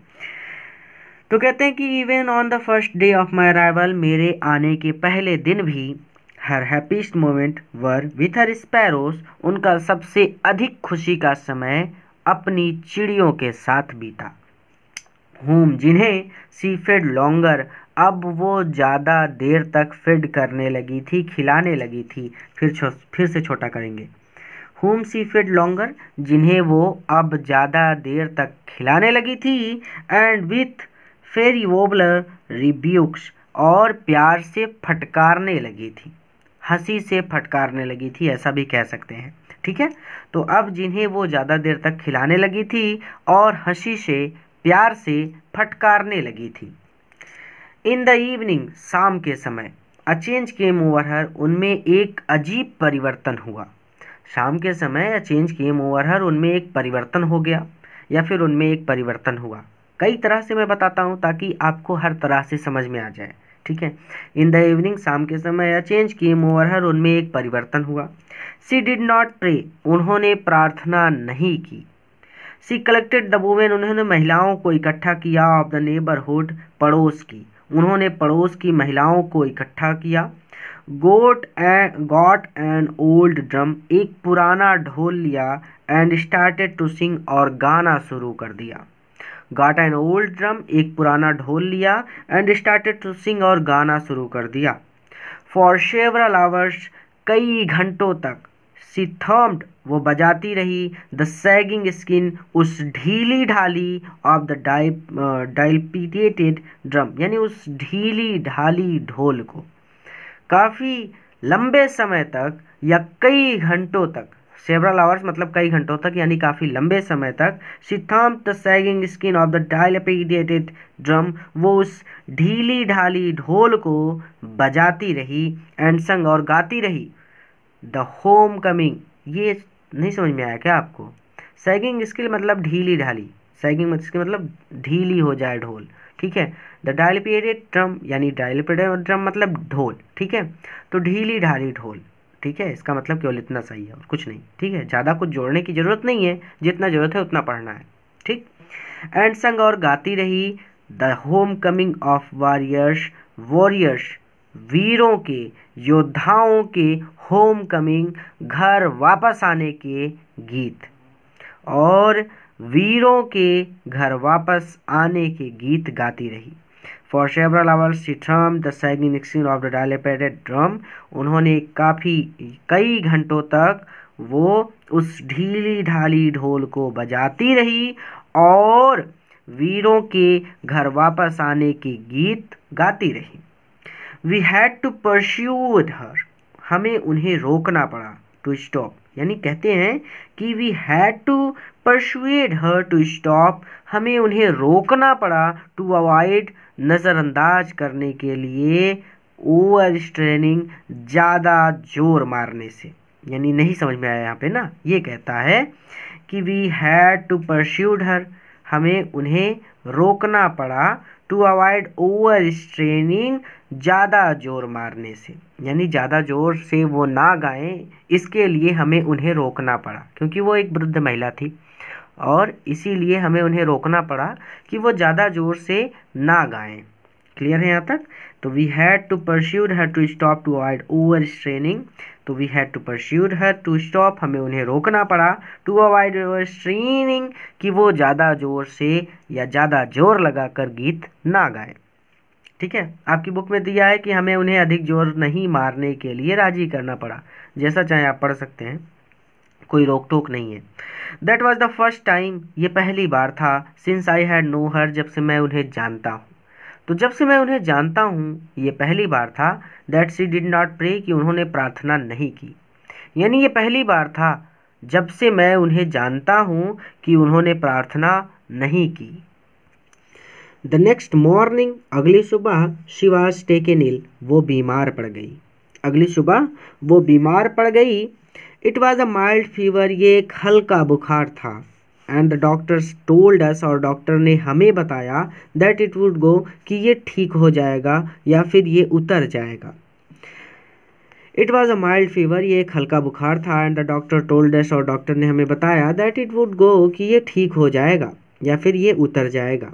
तो कहते हैं कि even on the first day of my arrival मेरे आने के पहले दिन भी her happiest moment were with her sparrows उनका सबसे अधिक खुशी का समय अपनी चिड़ियों के साथ बीता होम जिन्हें सी फेड लॉन्गर अब वो ज़्यादा देर तक फिड करने लगी थी खिलाने लगी थी फिर फिर से छोटा करेंगे होम सी फिड लॉन्गर जिन्हें वो अब ज़्यादा देर तक खिलाने लगी थी एंड विथ फेरी वोबलर रिब्यूक्स और प्यार से फटकारने लगी थी हंसी से फटकारने लगी थी ऐसा भी कह सकते हैं ठीक है तो अब जिन्हें वो ज़्यादा देर तक खिलाने लगी थी और हंसी से प्यार से फटकारने लगी थी इन द इवनिंग शाम के समय अचेंज केम ओवर हर उनमें एक अजीब परिवर्तन हुआ शाम के समय अचेंज के केम ओवर हर उनमें एक परिवर्तन हो गया या फिर उनमें एक परिवर्तन हुआ कई तरह से मैं बताता हूँ ताकि आपको हर तरह से समझ में आ जाए ठीक है इन द इवनिंग शाम के समय अचेंज चेंज केम ओवर हर उनमें एक परिवर्तन हुआ सी डिड नॉट प्रे उन्होंने प्रार्थना नहीं की सी कलेक्टेड द वुमेन उन्होंने महिलाओं को इकट्ठा किया ऑफ द नेबरहुड पड़ोस की उन्होंने पड़ोस की महिलाओं को इकट्ठा किया got and got and old drum एक पुराना ढोल लिया एंड स्टार्टेड टू सिंग और गाना शुरू कर दिया गॉट एंड ओल्ड ड्रम एक पुराना ढोल लिया एंड स्टार्टेड टू सिंग और गाना शुरू कर दिया फॉर शेवरल आवर्स कई घंटों तक सी वो बजाती रही द सैगिंग स्किन उस ढीली ढाली ऑफ द डाइप डाइपिटेटेड ड्रम यानी उस ढीली ढाली ढोल को काफ़ी लंबे समय तक या कई घंटों तक सेवरल आवर्स मतलब कई घंटों तक यानी काफ़ी लंबे समय तक she thumped the sagging skin of the dilapidated drum वो उस ढीली ढाली ढोल को बजाती रही एंड संग और गाती रही द होम कमिंग ये नहीं समझ में आया क्या आपको सैगिंग स्किल मतलब ढीली ढाली सैगिंग स्किल मतलब ढीली हो जाए ढोल ठीक है द डायल पीरियड ड्रम यानी डायल पीरियड ड्रम मतलब ढोल ठीक है तो ढीली ढाली ढोल ठीक है इसका मतलब केवल इतना सही है और कुछ नहीं ठीक है ज़्यादा कुछ जोड़ने की ज़रूरत नहीं है जितना ज़रूरत है उतना पढ़ना है ठीक एंड संग और गाती रही the homecoming of warriors warriors वीरों के योद्धाओं के होम कमिंग घर वापस आने के गीत और वीरों के घर वापस आने के गीत गाती रही for several hours she drummed the sagging skin of the dilapidated drum उन्होंने काफ़ी कई घंटों तक वो उस ढीली ढाली ढोल को बजाती रही और वीरों के घर वापस आने के गीत गाती रही we had to pursue her हमें उन्हें रोकना पड़ा टू स्टॉप यानी कहते हैं कि we had to persuade her to stop हमें उन्हें रोकना पड़ा टू अवॉइड नज़रअंदाज करने के लिए ओवर स्ट्रेनिंग ज़्यादा जोर मारने से यानी नहीं समझ में आया यहाँ पे ना ये कहता है कि we had to persuade her हमें उन्हें रोकना पड़ा टू अवॉइड ओवर स्ट्रेनिंग ज़्यादा जोर मारने से यानी ज़्यादा जोर से वो ना गाएं इसके लिए हमें उन्हें रोकना पड़ा क्योंकि वो एक वृद्ध महिला थी और इसीलिए हमें उन्हें रोकना पड़ा कि वो ज़्यादा ज़ोर से ना गाएं क्लियर है यहाँ तक तो we had to persuade her to stop to avoid overstraining तो we had to persuade her to stop हमें उन्हें रोकना पड़ा टू अवॉइड ओवर स्ट्रेनिंग कि वो ज़्यादा जोर से या ज़्यादा जोर लगाकर गीत ना गाए ठीक है आपकी बुक में दिया है कि हमें उन्हें अधिक जोर नहीं मारने के लिए राजी करना पड़ा जैसा चाहे आप पढ़ सकते हैं कोई रोक टोक नहीं है that was the first time ये पहली बार था since I had know her जब से मैं उन्हें जानता हूँ तो जब से मैं उन्हें जानता हूँ ये पहली बार था that she did not pray कि उन्होंने प्रार्थना नहीं की यानी ये पहली बार था जब से मैं उन्हें जानता हूँ कि उन्होंने प्रार्थना नहीं की द नेक्स्ट मॉर्निंग अगली सुबह शिवाज टेकन नील वो बीमार पड़ गई अगली सुबह वो बीमार पड़ गई it was a mild fever ये एक हल्का बुखार था and the doctors told us और डॉक्टर ने हमें बताया दैट इट वुड गो कि ये ठीक हो जाएगा या फिर ये उतर जाएगा it was a mild fever ये एक हल्का बुखार था एंड द डॉक्टर टोल्ड और डॉक्टर ने हमें बताया दैट इट वुड गो कि ये ठीक हो जाएगा या फिर ये उतर जाएगा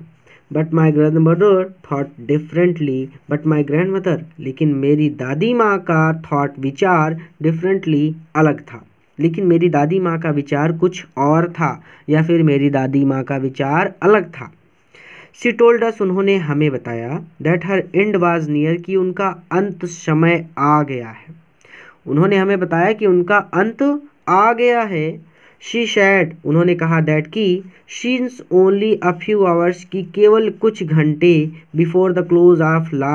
but my grandmother thought differently but my grandmother लेकिन मेरी दादी माँ का थाट विचार डिफरेंटली अलग था लेकिन मेरी दादी माँ का विचार कुछ और था या फिर मेरी दादी माँ का विचार अलग था सी उन्होंने हमें बताया that her end was near कि उनका अंत समय आ गया है उन्होंने हमें बताया कि उनका अंत आ गया है शी शैड उन्होंने कहा दैट कि since only a few hours की केवल कुछ घंटे बिफोर द क्लोज ऑफ ला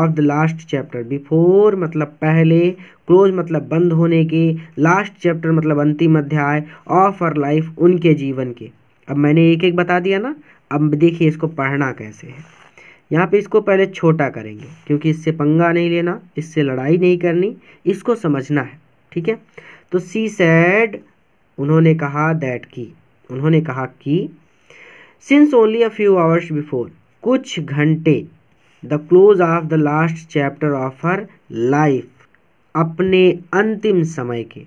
of the last chapter before मतलब पहले क्लोज मतलब बंद होने के लास्ट चैप्टर मतलब अंतिम अध्याय ऑफ आर लाइफ उनके जीवन के अब मैंने एक एक बता दिया ना अब देखिए इसको पढ़ना कैसे है यहाँ पे इसको पहले छोटा करेंगे क्योंकि इससे पंगा नहीं लेना इससे लड़ाई नहीं करनी इसको समझना है ठीक है तो सी सैड उन्होंने कहा दैट की उन्होंने कहा कि since only a few hours before कुछ घंटे the close of the last chapter of her life अपने अंतिम समय के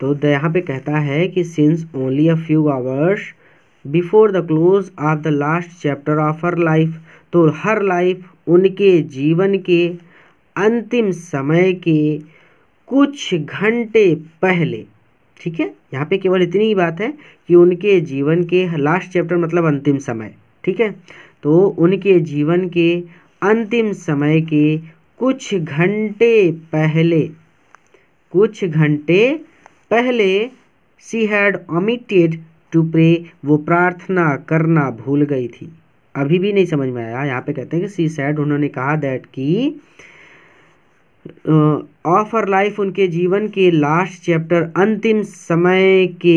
तो यहाँ पे कहता है कि since only a few hours before the close of the last chapter of her life तो हर लाइफ उनके जीवन के अंतिम समय के कुछ घंटे पहले ठीक है यहाँ पे केवल इतनी ही बात है कि उनके जीवन के लास्ट चैप्टर मतलब अंतिम समय ठीक है तो उनके जीवन के अंतिम समय के कुछ घंटे पहले कुछ घंटे पहले she had omitted to pray वो प्रार्थना करना भूल गई थी अभी भी नहीं समझ में आया यहाँ पे कहते हैं कि सी सैड उन्होंने कहा दैट कि ऑफ लाइफ उनके जीवन के लास्ट चैप्टर अंतिम समय के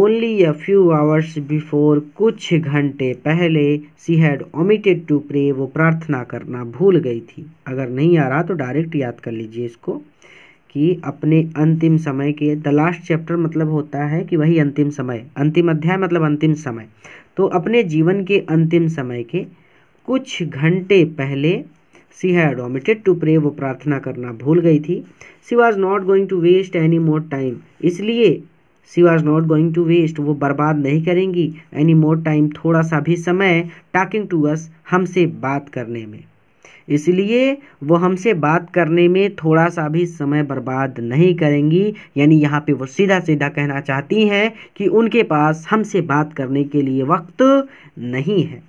only a few hours before कुछ घंटे पहले she had omitted to pray वो प्रार्थना करना भूल गई थी अगर नहीं आ रहा तो डायरेक्ट याद कर लीजिए इसको कि अपने अंतिम समय के द लास्ट चैप्टर मतलब होता है कि वही अंतिम समय अंतिम अध्याय मतलब अंतिम समय तो अपने जीवन के अंतिम समय के कुछ घंटे पहले she had omitted to pray वो प्रार्थना करना भूल गई थी she was not going to waste any more time इसलिए she was not going to waste वो बर्बाद नहीं करेंगी एनी मोर टाइम थोड़ा सा भी समय टाकिंग टू अस हमसे बात करने में इसलिए वो हमसे बात करने में थोड़ा सा भी समय बर्बाद नहीं करेंगी यानी यहाँ पे वो सीधा सीधा कहना चाहती हैं कि उनके पास हमसे बात करने के लिए वक्त नहीं है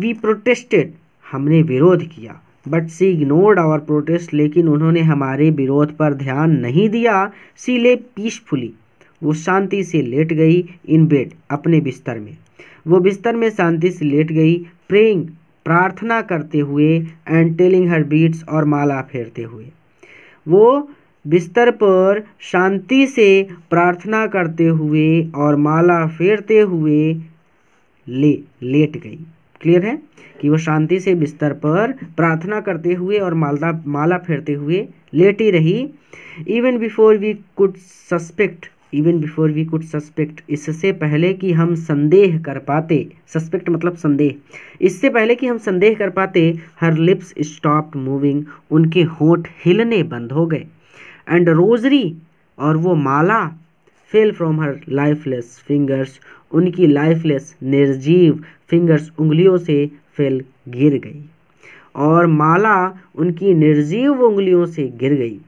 वी प्रोटेस्टेड हमने विरोध किया but she ignored our protest लेकिन उन्होंने हमारे विरोध पर ध्यान नहीं दिया सी ले पीसफुली वो शांति से लेट गई इन बेड अपने बिस्तर में वो बिस्तर में शांति से लेट गई प्रेइंग प्रार्थना करते हुए एंड टेलिंग हर बीट्स और माला फेरते हुए वो बिस्तर पर शांति से प्रार्थना करते हुए और माला फेरते हुए ले लेट गई क्लियर है कि वो शांति से बिस्तर पर प्रार्थना करते हुए और मालदा माला फेरते हुए लेटी रही even before we could suspect even before we could suspect इससे पहले कि हम संदेह कर पाते सस्पेक्ट मतलब संदेह इससे पहले कि हम संदेह कर पाते हर लिप्स स्टॉप मूविंग उनके होठ हिलने बंद हो गए एंड रोजरी और वो माला fell from her lifeless fingers उनकी लाइफलेस निर्जीव फिंगर्स उंगलियों से फेल गिर गई और माला उनकी निर्जीव उंगलियों से गिर गई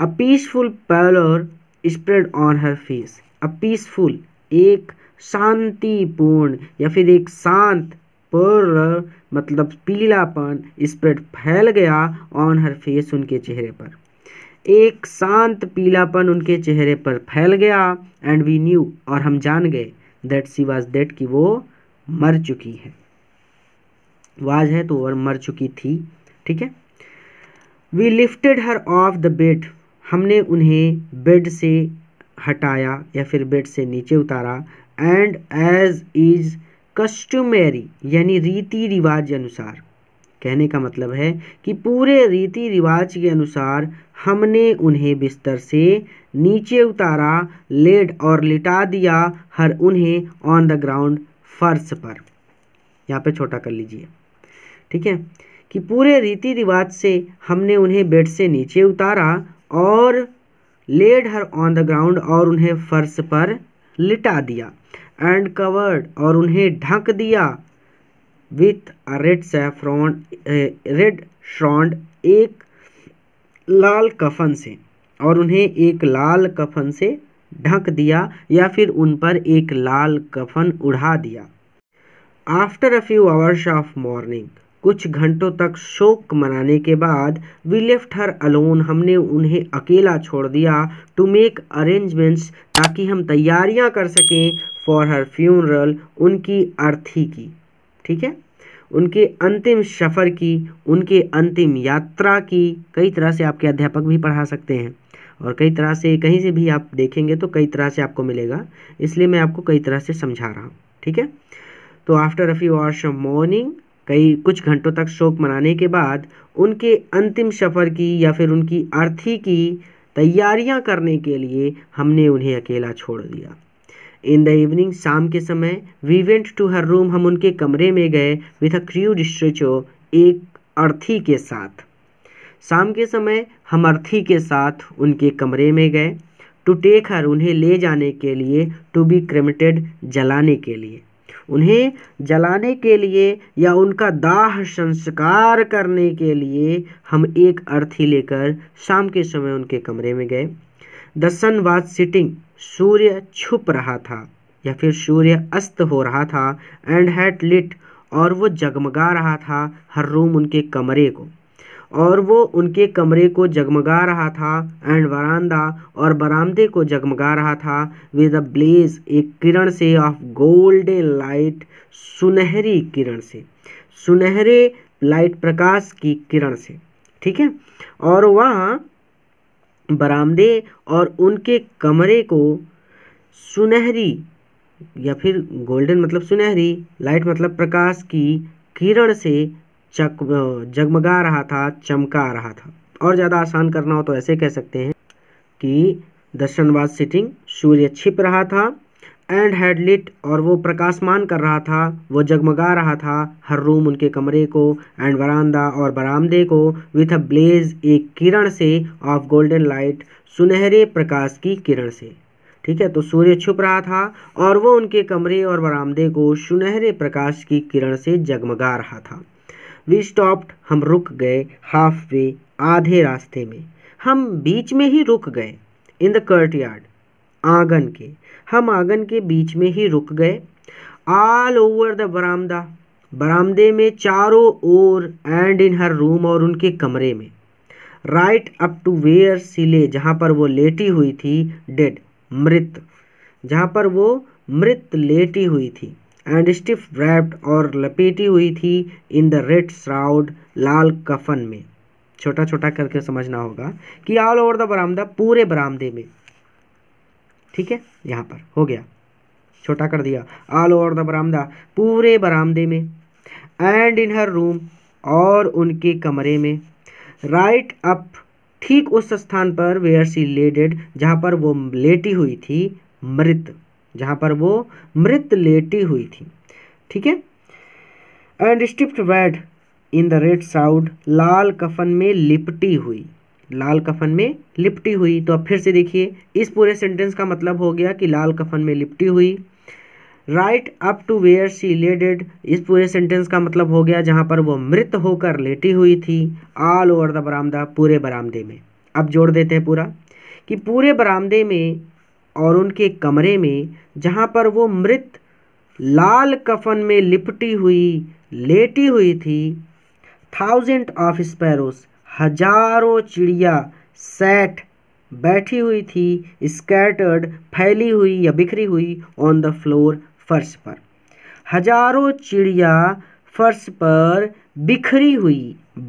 a peaceful pallor spread on her face a peaceful एक शांतिपूर्ण या फिर एक शांत पर मतलब पीलापन स्प्रेड फैल गया ऑन हर फेस उनके चेहरे पर एक शांत पीलापन उनके चेहरे पर फैल गया एंड वी न्यू और हम जान गए दैट सी वाज दैट कि वो मर चुकी है वाज है तो और मर चुकी थी ठीक है we lifted her off the bed हमने उन्हें बेड से हटाया या फिर बेड से नीचे उतारा एंड एज इज़ कस्टमेरी यानी रीति रिवाज अनुसार कहने का मतलब है कि पूरे रीति रिवाज के अनुसार हमने उन्हें बिस्तर से नीचे उतारा लेट और लिटा दिया हर उन्हें ऑन द ग्राउंड फर्श पर यहाँ पे छोटा कर लीजिए ठीक है कि पूरे रीति रिवाज से हमने उन्हें बेड से नीचे उतारा और laid her on the ground और उन्हें फर्श पर लिटा दिया एंड कवर्ड और उन्हें ढक दिया with a red saffron red shroud एक लाल कफन से और उन्हें एक लाल कफन से ढक दिया या फिर उन पर एक लाल कफन उड़ा दिया after a few hours of mourning कुछ घंटों तक शोक मनाने के बाद वी लेफ्ट हर अलोन हमने उन्हें अकेला छोड़ दिया टू मेक अरेंजमेंट्स ताकि हम तैयारियां कर सकें फॉर हर फ्यूनरल उनकी अर्थी की ठीक है उनके अंतिम सफ़र की उनके अंतिम यात्रा की कई तरह से आपके अध्यापक भी पढ़ा सकते हैं और कई तरह से कहीं से भी आप देखेंगे तो कई तरह से आपको मिलेगा इसलिए मैं आपको कई तरह से समझा रहा हूँ ठीक है तो after a few hours of mourning कई कुछ घंटों तक शोक मनाने के बाद उनके अंतिम सफ़र की या फिर उनकी अर्थी की तैयारियां करने के लिए हमने उन्हें अकेला छोड़ दिया इन द इवनिंग शाम के समय we went to her room हम उनके कमरे में गए विथ अ क्रियू स्ट्रेचो एक अर्थी के साथ शाम के समय हम अर्थी के साथ उनके कमरे में गए टू टेक हर उन्हें ले जाने के लिए टू बी क्रेमिटेड जलाने के लिए उन्हें जलाने के लिए या उनका दाह संस्कार करने के लिए हम एक अर्थी लेकर शाम के समय उनके कमरे में गए द सन वाज सिटिंग सूर्य छुप रहा था या फिर सूर्य अस्त हो रहा था एंड हैड लिट और वो जगमगा रहा था हर रूम उनके कमरे को और वो उनके कमरे को जगमगा रहा था एंड वरांदा और बरामदे को जगमगा रहा था विद अ ब्लेज एक किरण से ऑफ गोल्डन लाइट सुनहरी किरण से सुनहरे लाइट प्रकाश की किरण से ठीक है और वह बरामदे और उनके कमरे को सुनहरी या फिर गोल्डन मतलब सुनहरी लाइट मतलब प्रकाश की किरण से चक जगमगा रहा था चमका रहा था और ज़्यादा आसान करना हो तो ऐसे कह सकते हैं कि दर्शनवाद सिटिंग सूर्य छिप रहा था एंड हैड लिट और वो प्रकाशमान कर रहा था वो जगमगा रहा था हर रूम उनके कमरे को एंड वरानदा और बरामदे को विथ अ ब्लेज एक किरण से ऑफ गोल्डन लाइट सुनहरे प्रकाश की किरण से ठीक है तो सूर्य छुप रहा था और वो उनके कमरे और बरामदे को सुनहरे प्रकाश की किरण से जगमगा रहा था वी स्टॉप्ड हम रुक गए हाफ वे आधे रास्ते में हम बीच में ही रुक गए इन द कर्ट यार्ड आंगन के हम आंगन के बीच में ही रुक गए ऑल ओवर द बरामदा बरामदे में चारों ओर एंड इन हर रूम और उनके कमरे में राइट अप टू वेयर सिले जहाँ पर वो लेटी हुई थी डेड मृत जहाँ पर वो मृत लेटी हुई थी एंड स्टिफ रैप्ड और लपेटी हुई थी इन द रेड श्राउड लाल कफन में छोटा छोटा करके समझना होगा कि ऑल ओवर द बरामदा पूरे बरामदे में ठीक है यहाँ पर हो गया छोटा कर दिया ऑल ओवर द बरामदा पूरे बरामदे में एंड इन हर रूम और उनके कमरे में राइट अप ठीक उस स्थान पर वेयर सी लेडेड जहाँ पर वो लेटी हुई थी मृत जहाँ पर वो मृत लेटी हुई थी ठीक है एंड स्टिफ्ट वेड इन द रेड साउड लाल कफन में लिपटी हुई लाल कफन में लिपटी हुई तो अब फिर से देखिए इस पूरे सेंटेंस का मतलब हो गया कि लाल कफन में लिपटी हुई right up to where she lay dead इस पूरे सेंटेंस का मतलब हो गया जहाँ पर वो मृत होकर लेटी हुई थी ऑल ओवर द बरामदा पूरे बरामदे में अब जोड़ देते हैं पूरा कि पूरे बरामदे में और उनके कमरे में जहाँ पर वो मृत लाल कफन में लिपटी हुई लेटी हुई थी थाउजेंड ऑफ स्पैरोस हजारों चिड़िया सेट बैठी हुई थी स्कैटर्ड फैली हुई या बिखरी हुई ऑन द फ्लोर फर्श पर हजारों चिड़िया फर्श पर बिखरी हुई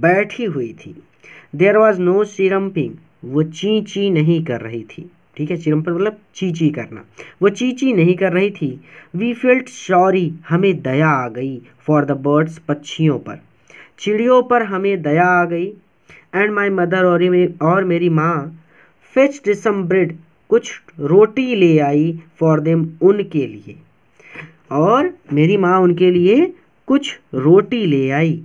बैठी हुई थी देर वॉज नो सिरम्पिंग वो ची ची नहीं कर रही थी ठीक है चिरम्पन मतलब चींची करना वो चींची नहीं कर रही थी वी फील्ट शॉरी हमें दया आ गई फॉर द बर्ड्स पक्षियों पर चिड़ियों पर हमें दया आ गई एंड माई मदर और और मेरी माँ फिच डिसम ब्रेड कुछ रोटी ले आई फॉर देम उनके लिए और मेरी माँ उनके लिए कुछ रोटी ले आई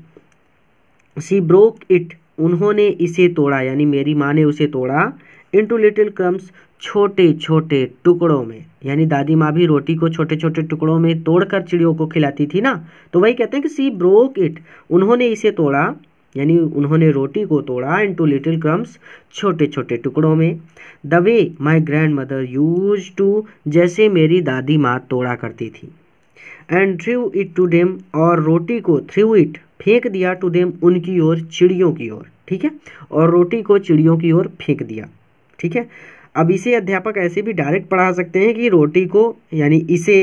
सी ब्रोक इट उन्होंने इसे तोड़ा यानी मेरी माँ ने उसे तोड़ा इन टू लिटिल क्रम्स छोटे छोटे टुकड़ों में यानी दादी माँ भी रोटी को छोटे छोटे टुकड़ों में तोड़कर चिड़ियों को खिलाती थी ना तो वही कहते हैं कि सी ब्रोक इट उन्होंने इसे तोड़ा यानी उन्होंने रोटी को तोड़ा इनटू लिटिल क्रम्स छोटे छोटे टुकड़ों में the way my grandmother used to जैसे मेरी दादी माँ तोड़ा करती थी and threw it to them और रोटी को थ्रू इट फेंक दिया टू डेम उनकी ओर चिड़ियों की ओर ठीक है और रोटी को चिड़ियों की ओर फेंक दिया ठीक है अब इसे अध्यापक ऐसे भी डायरेक्ट पढ़ा सकते हैं कि रोटी को यानी इसे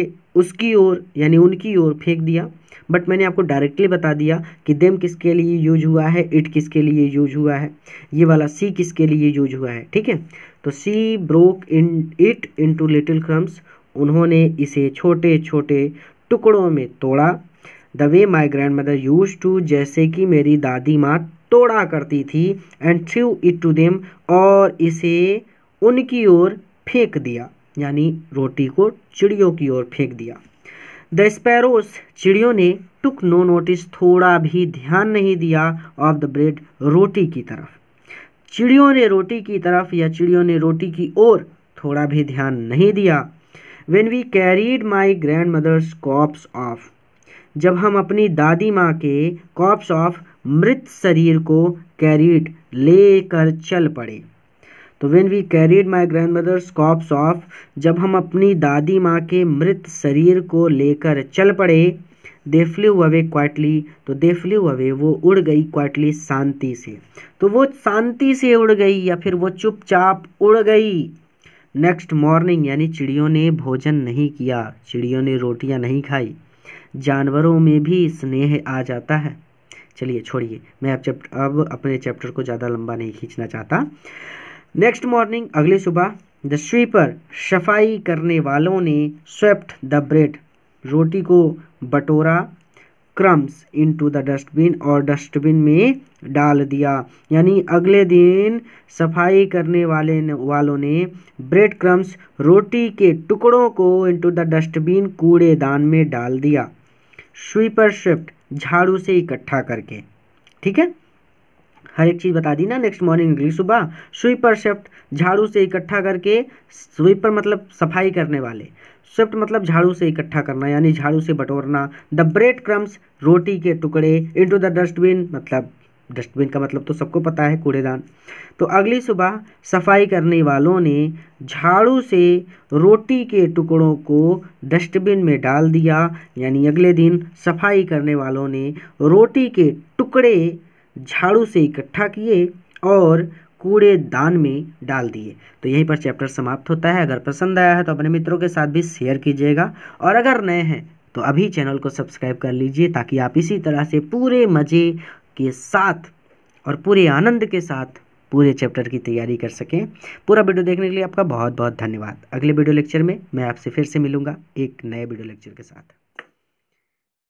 उसकी ओर यानी उनकी ओर फेंक दिया बट मैंने आपको डायरेक्टली बता दिया कि देम किसके लिए यूज हुआ है इट किसके लिए यूज हुआ है ये वाला सी किसके लिए यूज हुआ है ठीक है तो she broke in it to little crumbs उन्होंने इसे छोटे छोटे टुकड़ों में तोड़ा the way my grandmother used to जैसे कि मेरी दादी माँ तोड़ा करती थी and threw it to them और इसे उनकी ओर फेंक दिया यानी रोटी को चिड़ियों की ओर फेंक दिया द स्पैरोस चिड़ियों ने टुक नो नोटिस थोड़ा भी ध्यान नहीं दिया ऑफ द ब्रेड रोटी की तरफ चिड़ियों ने रोटी की तरफ या चिड़ियों ने रोटी की ओर थोड़ा भी ध्यान नहीं दिया when we carried my grandmother's corpse of जब हम अपनी दादी माँ के कॉप्स ऑफ मृत शरीर को कैरीड लेकर चल पड़े तो when we carried my grandmother's corpse of जब हम अपनी दादी माँ के मृत शरीर को लेकर चल पड़े दे फ्लू अवे क्वाइटली तो दे फ्लू अवे वो उड़ गई क्वाइटली शांति से तो वो शांति से उड़ गई या फिर वो चुपचाप उड़ गई नेक्स्ट मॉर्निंग यानी चिड़ियों ने भोजन नहीं किया चिड़ियों ने रोटियां नहीं खाई जानवरों में भी स्नेह आ जाता है चलिए छोड़िए मैं अब चैप्टर अब अपने चैप्टर को ज़्यादा लंबा नहीं खींचना चाहता नेक्स्ट मॉर्निंग अगली सुबह द स्वीपर सफाई करने वालों ने स्वेप्ट द ब्रेड रोटी को बटोरा क्रम्स टू द डस्टबिन और डस्टबिन में डाल दिया यानी अगले दिन सफाई करने वाले न, वालों ने ब्रेड क्रम्स रोटी के टुकड़ों को इन टू द डस्टबिन कूड़ेदान में डाल दिया स्वीपर स्विफ्ट झाड़ू से इकट्ठा करके ठीक है हर एक चीज़ बता दी ना नेक्स्ट मॉर्निंग निकली सुबह स्वीपर शिफ्ट झाड़ू से इकट्ठा करके स्वीपर मतलब सफाई करने वाले स्विफ्ट मतलब झाड़ू से इकट्ठा करना यानी झाड़ू से बटोरना द ब्रेड क्रम्स रोटी के टुकड़े इनटू द डस्टबिन मतलब डस्टबिन का मतलब तो सबको पता है कूड़ेदान तो अगली सुबह सफाई करने वालों ने झाड़ू से रोटी के टुकड़ों को डस्टबिन में डाल दिया यानी अगले दिन सफाई करने वालों ने रोटी के टुकड़े झाड़ू से इकट्ठा किए और कूड़े दान में डाल दिए तो यहीं पर चैप्टर समाप्त होता है अगर पसंद आया है तो अपने मित्रों के साथ भी शेयर कीजिएगा और अगर नए हैं तो अभी चैनल को सब्सक्राइब कर लीजिए ताकि आप इसी तरह से पूरे मज़े के साथ और पूरे आनंद के साथ पूरे चैप्टर की तैयारी कर सकें पूरा वीडियो देखने के लिए आपका बहुत बहुत धन्यवाद अगले वीडियो लेक्चर में मैं आपसे फिर से मिलूँगा एक नए वीडियो लेक्चर के साथ